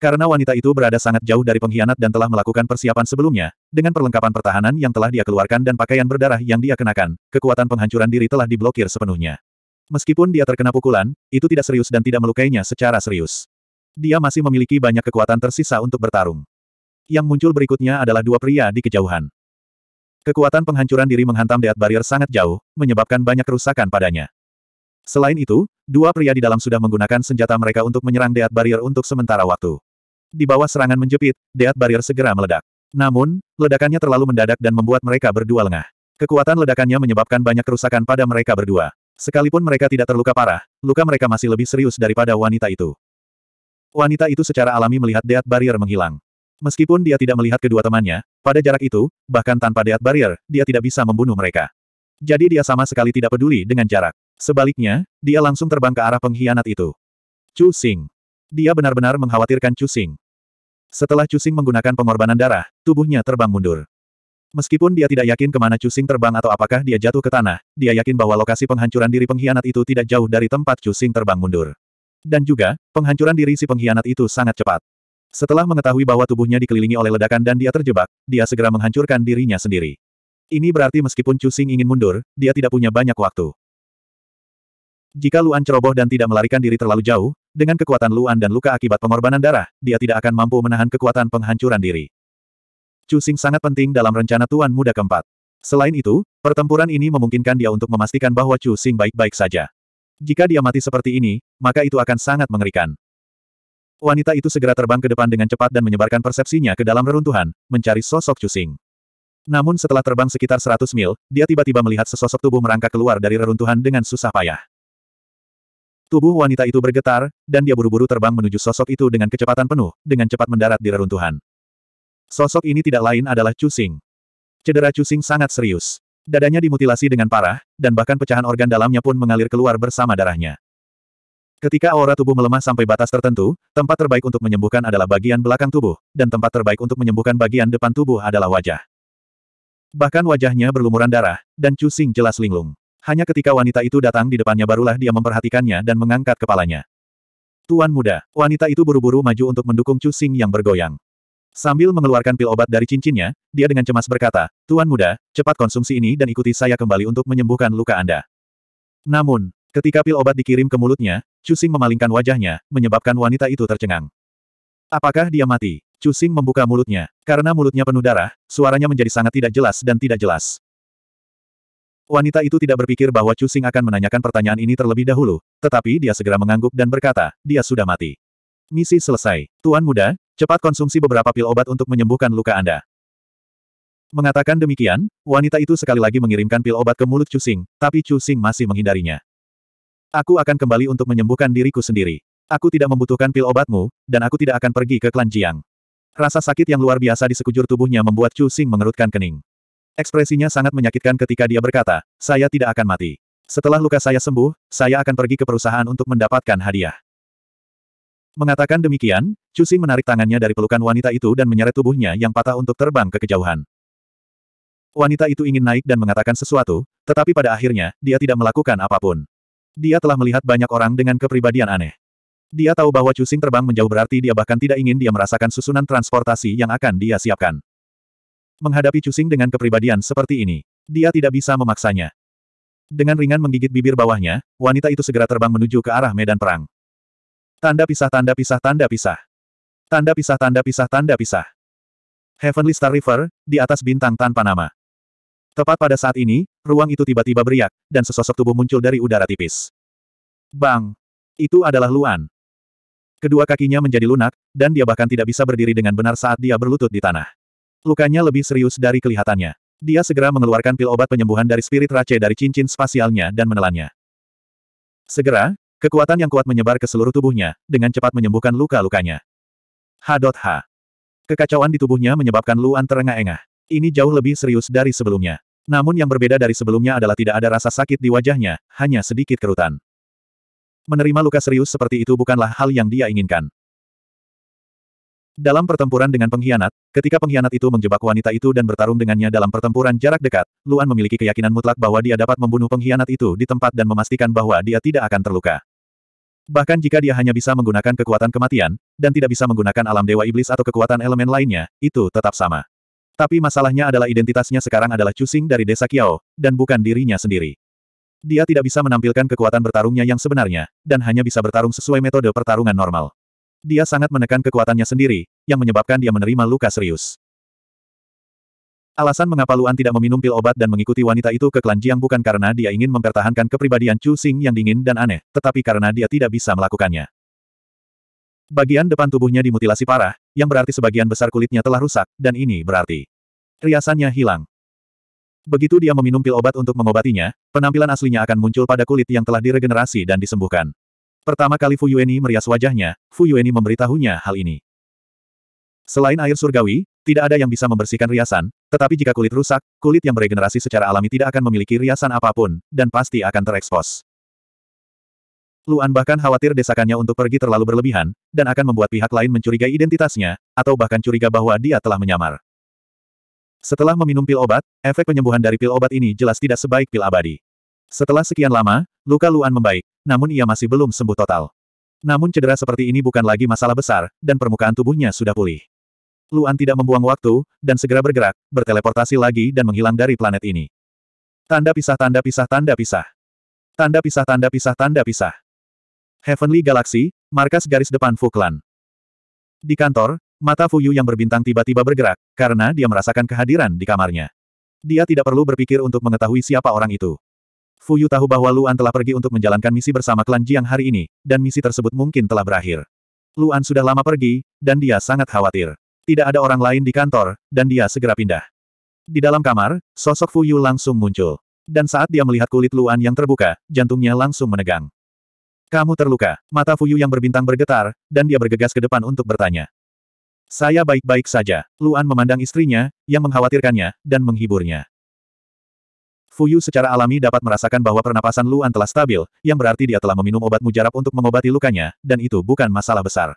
Karena wanita itu berada sangat jauh dari pengkhianat dan telah melakukan persiapan sebelumnya, dengan perlengkapan pertahanan yang telah dia keluarkan dan pakaian berdarah yang dia kenakan, kekuatan penghancuran diri telah diblokir sepenuhnya. Meskipun dia terkena pukulan, itu tidak serius dan tidak melukainya secara serius. Dia masih memiliki banyak kekuatan tersisa untuk bertarung. Yang muncul berikutnya adalah dua pria di kejauhan. Kekuatan penghancuran diri menghantam Deat Barrier sangat jauh, menyebabkan banyak kerusakan padanya. Selain itu, dua pria di dalam sudah menggunakan senjata mereka untuk menyerang Deat Barrier untuk sementara waktu. Di bawah serangan menjepit, Deat Barrier segera meledak. Namun, ledakannya terlalu mendadak dan membuat mereka berdua lengah. Kekuatan ledakannya menyebabkan banyak kerusakan pada mereka berdua. Sekalipun mereka tidak terluka parah, luka mereka masih lebih serius daripada wanita itu. Wanita itu secara alami melihat Deat Barrier menghilang. Meskipun dia tidak melihat kedua temannya, pada jarak itu, bahkan tanpa Deat Barrier, dia tidak bisa membunuh mereka. Jadi dia sama sekali tidak peduli dengan jarak. Sebaliknya, dia langsung terbang ke arah pengkhianat itu. Chu Xing. Dia benar-benar mengkhawatirkan Chu Xing. Setelah Chu Xing menggunakan pengorbanan darah, tubuhnya terbang mundur. Meskipun dia tidak yakin kemana Cusing terbang atau apakah dia jatuh ke tanah, dia yakin bahwa lokasi penghancuran diri pengkhianat itu tidak jauh dari tempat Cusing terbang mundur. Dan juga, penghancuran diri si pengkhianat itu sangat cepat. Setelah mengetahui bahwa tubuhnya dikelilingi oleh ledakan dan dia terjebak, dia segera menghancurkan dirinya sendiri. Ini berarti meskipun Cusing ingin mundur, dia tidak punya banyak waktu. Jika Luan ceroboh dan tidak melarikan diri terlalu jauh, dengan kekuatan Luan dan luka akibat pengorbanan darah, dia tidak akan mampu menahan kekuatan penghancuran diri. Cusing sangat penting dalam rencana Tuan Muda keempat. Selain itu, pertempuran ini memungkinkan dia untuk memastikan bahwa Cusing baik-baik saja. Jika dia mati seperti ini, maka itu akan sangat mengerikan. Wanita itu segera terbang ke depan dengan cepat dan menyebarkan persepsinya ke dalam reruntuhan, mencari sosok Cusing. Namun setelah terbang sekitar 100 mil, dia tiba-tiba melihat sesosok tubuh merangkak keluar dari reruntuhan dengan susah payah. Tubuh wanita itu bergetar, dan dia buru-buru terbang menuju sosok itu dengan kecepatan penuh, dengan cepat mendarat di reruntuhan. Sosok ini tidak lain adalah Cusing. Cedera Cusing sangat serius. Dadanya dimutilasi dengan parah, dan bahkan pecahan organ dalamnya pun mengalir keluar bersama darahnya. Ketika aura tubuh melemah sampai batas tertentu, tempat terbaik untuk menyembuhkan adalah bagian belakang tubuh, dan tempat terbaik untuk menyembuhkan bagian depan tubuh adalah wajah. Bahkan wajahnya berlumuran darah, dan Cusing jelas linglung. Hanya ketika wanita itu datang di depannya barulah dia memperhatikannya dan mengangkat kepalanya. Tuan muda, wanita itu buru-buru maju untuk mendukung Cusing yang bergoyang. Sambil mengeluarkan pil obat dari cincinnya, dia dengan cemas berkata, Tuan muda, cepat konsumsi ini dan ikuti saya kembali untuk menyembuhkan luka Anda. Namun, ketika pil obat dikirim ke mulutnya, Cusing memalingkan wajahnya, menyebabkan wanita itu tercengang. Apakah dia mati? Cusing membuka mulutnya. Karena mulutnya penuh darah, suaranya menjadi sangat tidak jelas dan tidak jelas. Wanita itu tidak berpikir bahwa Cusing akan menanyakan pertanyaan ini terlebih dahulu, tetapi dia segera mengangguk dan berkata, dia sudah mati. Misi selesai. Tuan muda, Cepat konsumsi beberapa pil obat untuk menyembuhkan luka Anda. Mengatakan demikian, wanita itu sekali lagi mengirimkan pil obat ke mulut Cusing, tapi Cusing masih menghindarinya. Aku akan kembali untuk menyembuhkan diriku sendiri. Aku tidak membutuhkan pil obatmu, dan aku tidak akan pergi ke klan Jiang. Rasa sakit yang luar biasa di sekujur tubuhnya membuat Cusing mengerutkan kening. Ekspresinya sangat menyakitkan ketika dia berkata, saya tidak akan mati. Setelah luka saya sembuh, saya akan pergi ke perusahaan untuk mendapatkan hadiah. Mengatakan demikian, Cusi menarik tangannya dari pelukan wanita itu dan menyeret tubuhnya yang patah untuk terbang ke kejauhan. Wanita itu ingin naik dan mengatakan sesuatu, tetapi pada akhirnya, dia tidak melakukan apapun. Dia telah melihat banyak orang dengan kepribadian aneh. Dia tahu bahwa Cusing terbang menjauh berarti dia bahkan tidak ingin dia merasakan susunan transportasi yang akan dia siapkan. Menghadapi Cusing dengan kepribadian seperti ini, dia tidak bisa memaksanya. Dengan ringan menggigit bibir bawahnya, wanita itu segera terbang menuju ke arah medan perang. Tanda pisah tanda pisah tanda pisah. Tanda pisah tanda pisah tanda pisah. Heavenly Star River, di atas bintang tanpa nama. Tepat pada saat ini, ruang itu tiba-tiba beriak, dan sesosok tubuh muncul dari udara tipis. Bang! Itu adalah Luan. Kedua kakinya menjadi lunak, dan dia bahkan tidak bisa berdiri dengan benar saat dia berlutut di tanah. Lukanya lebih serius dari kelihatannya. Dia segera mengeluarkan pil obat penyembuhan dari spirit race dari cincin spasialnya dan menelannya. Segera, Kekuatan yang kuat menyebar ke seluruh tubuhnya, dengan cepat menyembuhkan luka-lukanya. Hadot H. Kekacauan di tubuhnya menyebabkan Luan terengah-engah. Ini jauh lebih serius dari sebelumnya. Namun yang berbeda dari sebelumnya adalah tidak ada rasa sakit di wajahnya, hanya sedikit kerutan. Menerima luka serius seperti itu bukanlah hal yang dia inginkan. Dalam pertempuran dengan pengkhianat, ketika pengkhianat itu menjebak wanita itu dan bertarung dengannya dalam pertempuran jarak dekat, Luan memiliki keyakinan mutlak bahwa dia dapat membunuh pengkhianat itu di tempat dan memastikan bahwa dia tidak akan terluka. Bahkan jika dia hanya bisa menggunakan kekuatan kematian, dan tidak bisa menggunakan alam dewa iblis atau kekuatan elemen lainnya, itu tetap sama. Tapi masalahnya adalah identitasnya sekarang adalah Cusing dari desa Kiao, dan bukan dirinya sendiri. Dia tidak bisa menampilkan kekuatan bertarungnya yang sebenarnya, dan hanya bisa bertarung sesuai metode pertarungan normal. Dia sangat menekan kekuatannya sendiri, yang menyebabkan dia menerima luka serius. Alasan mengapa Luan tidak meminum pil obat dan mengikuti wanita itu ke klan Jiang bukan karena dia ingin mempertahankan kepribadian Chu Xing yang dingin dan aneh, tetapi karena dia tidak bisa melakukannya. Bagian depan tubuhnya dimutilasi parah, yang berarti sebagian besar kulitnya telah rusak, dan ini berarti riasannya hilang. Begitu dia meminum pil obat untuk mengobatinya, penampilan aslinya akan muncul pada kulit yang telah diregenerasi dan disembuhkan. Pertama kali Fu Yueni merias wajahnya, Fu Yueni memberitahunya hal ini. Selain air surgawi, tidak ada yang bisa membersihkan riasan, tetapi jika kulit rusak, kulit yang beregenerasi secara alami tidak akan memiliki riasan apapun, dan pasti akan terekspos. Luan bahkan khawatir desakannya untuk pergi terlalu berlebihan, dan akan membuat pihak lain mencurigai identitasnya, atau bahkan curiga bahwa dia telah menyamar. Setelah meminum pil obat, efek penyembuhan dari pil obat ini jelas tidak sebaik pil abadi. Setelah sekian lama, luka Luan membaik, namun ia masih belum sembuh total. Namun cedera seperti ini bukan lagi masalah besar, dan permukaan tubuhnya sudah pulih. Luan tidak membuang waktu, dan segera bergerak, berteleportasi lagi dan menghilang dari planet ini. Tanda pisah tanda pisah tanda pisah. Tanda pisah tanda pisah tanda pisah. Heavenly Galaxy, markas garis depan Fuklan. Di kantor, mata Fuyu yang berbintang tiba-tiba bergerak, karena dia merasakan kehadiran di kamarnya. Dia tidak perlu berpikir untuk mengetahui siapa orang itu. Fuyu tahu bahwa Luan telah pergi untuk menjalankan misi bersama klan Jiang hari ini, dan misi tersebut mungkin telah berakhir. Luan sudah lama pergi, dan dia sangat khawatir. Tidak ada orang lain di kantor, dan dia segera pindah. Di dalam kamar, sosok Fu Yu langsung muncul. Dan saat dia melihat kulit Luan yang terbuka, jantungnya langsung menegang. Kamu terluka. Mata Fu Yu yang berbintang bergetar, dan dia bergegas ke depan untuk bertanya. Saya baik-baik saja. Luan memandang istrinya, yang mengkhawatirkannya, dan menghiburnya. Fu Yu secara alami dapat merasakan bahwa pernapasan Luan telah stabil, yang berarti dia telah meminum obat mujarab untuk mengobati lukanya, dan itu bukan masalah besar.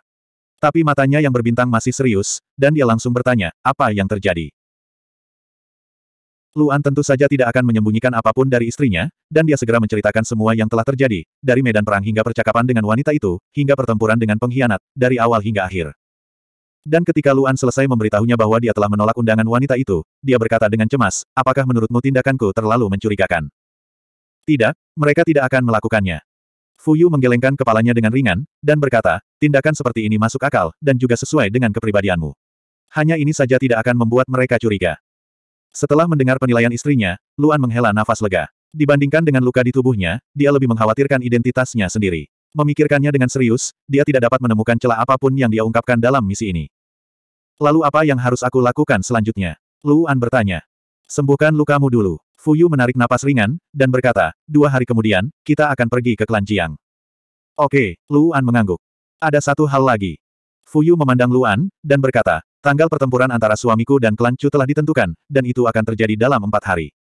Tapi matanya yang berbintang masih serius, dan dia langsung bertanya, apa yang terjadi? Luan tentu saja tidak akan menyembunyikan apapun dari istrinya, dan dia segera menceritakan semua yang telah terjadi, dari medan perang hingga percakapan dengan wanita itu, hingga pertempuran dengan pengkhianat, dari awal hingga akhir. Dan ketika Luan selesai memberitahunya bahwa dia telah menolak undangan wanita itu, dia berkata dengan cemas, apakah menurutmu tindakanku terlalu mencurigakan? Tidak, mereka tidak akan melakukannya. Fuyu menggelengkan kepalanya dengan ringan, dan berkata, tindakan seperti ini masuk akal, dan juga sesuai dengan kepribadianmu. Hanya ini saja tidak akan membuat mereka curiga. Setelah mendengar penilaian istrinya, Luan menghela nafas lega. Dibandingkan dengan luka di tubuhnya, dia lebih mengkhawatirkan identitasnya sendiri. Memikirkannya dengan serius, dia tidak dapat menemukan celah apapun yang dia ungkapkan dalam misi ini. Lalu apa yang harus aku lakukan selanjutnya? Luan bertanya. Sembuhkan lukamu dulu. Fuyu menarik napas ringan, dan berkata, dua hari kemudian, kita akan pergi ke klan Jiang. Oke, Luan mengangguk. Ada satu hal lagi. Fuyu memandang Luan, dan berkata, tanggal pertempuran antara suamiku dan klan Chu telah ditentukan, dan itu akan terjadi dalam empat hari.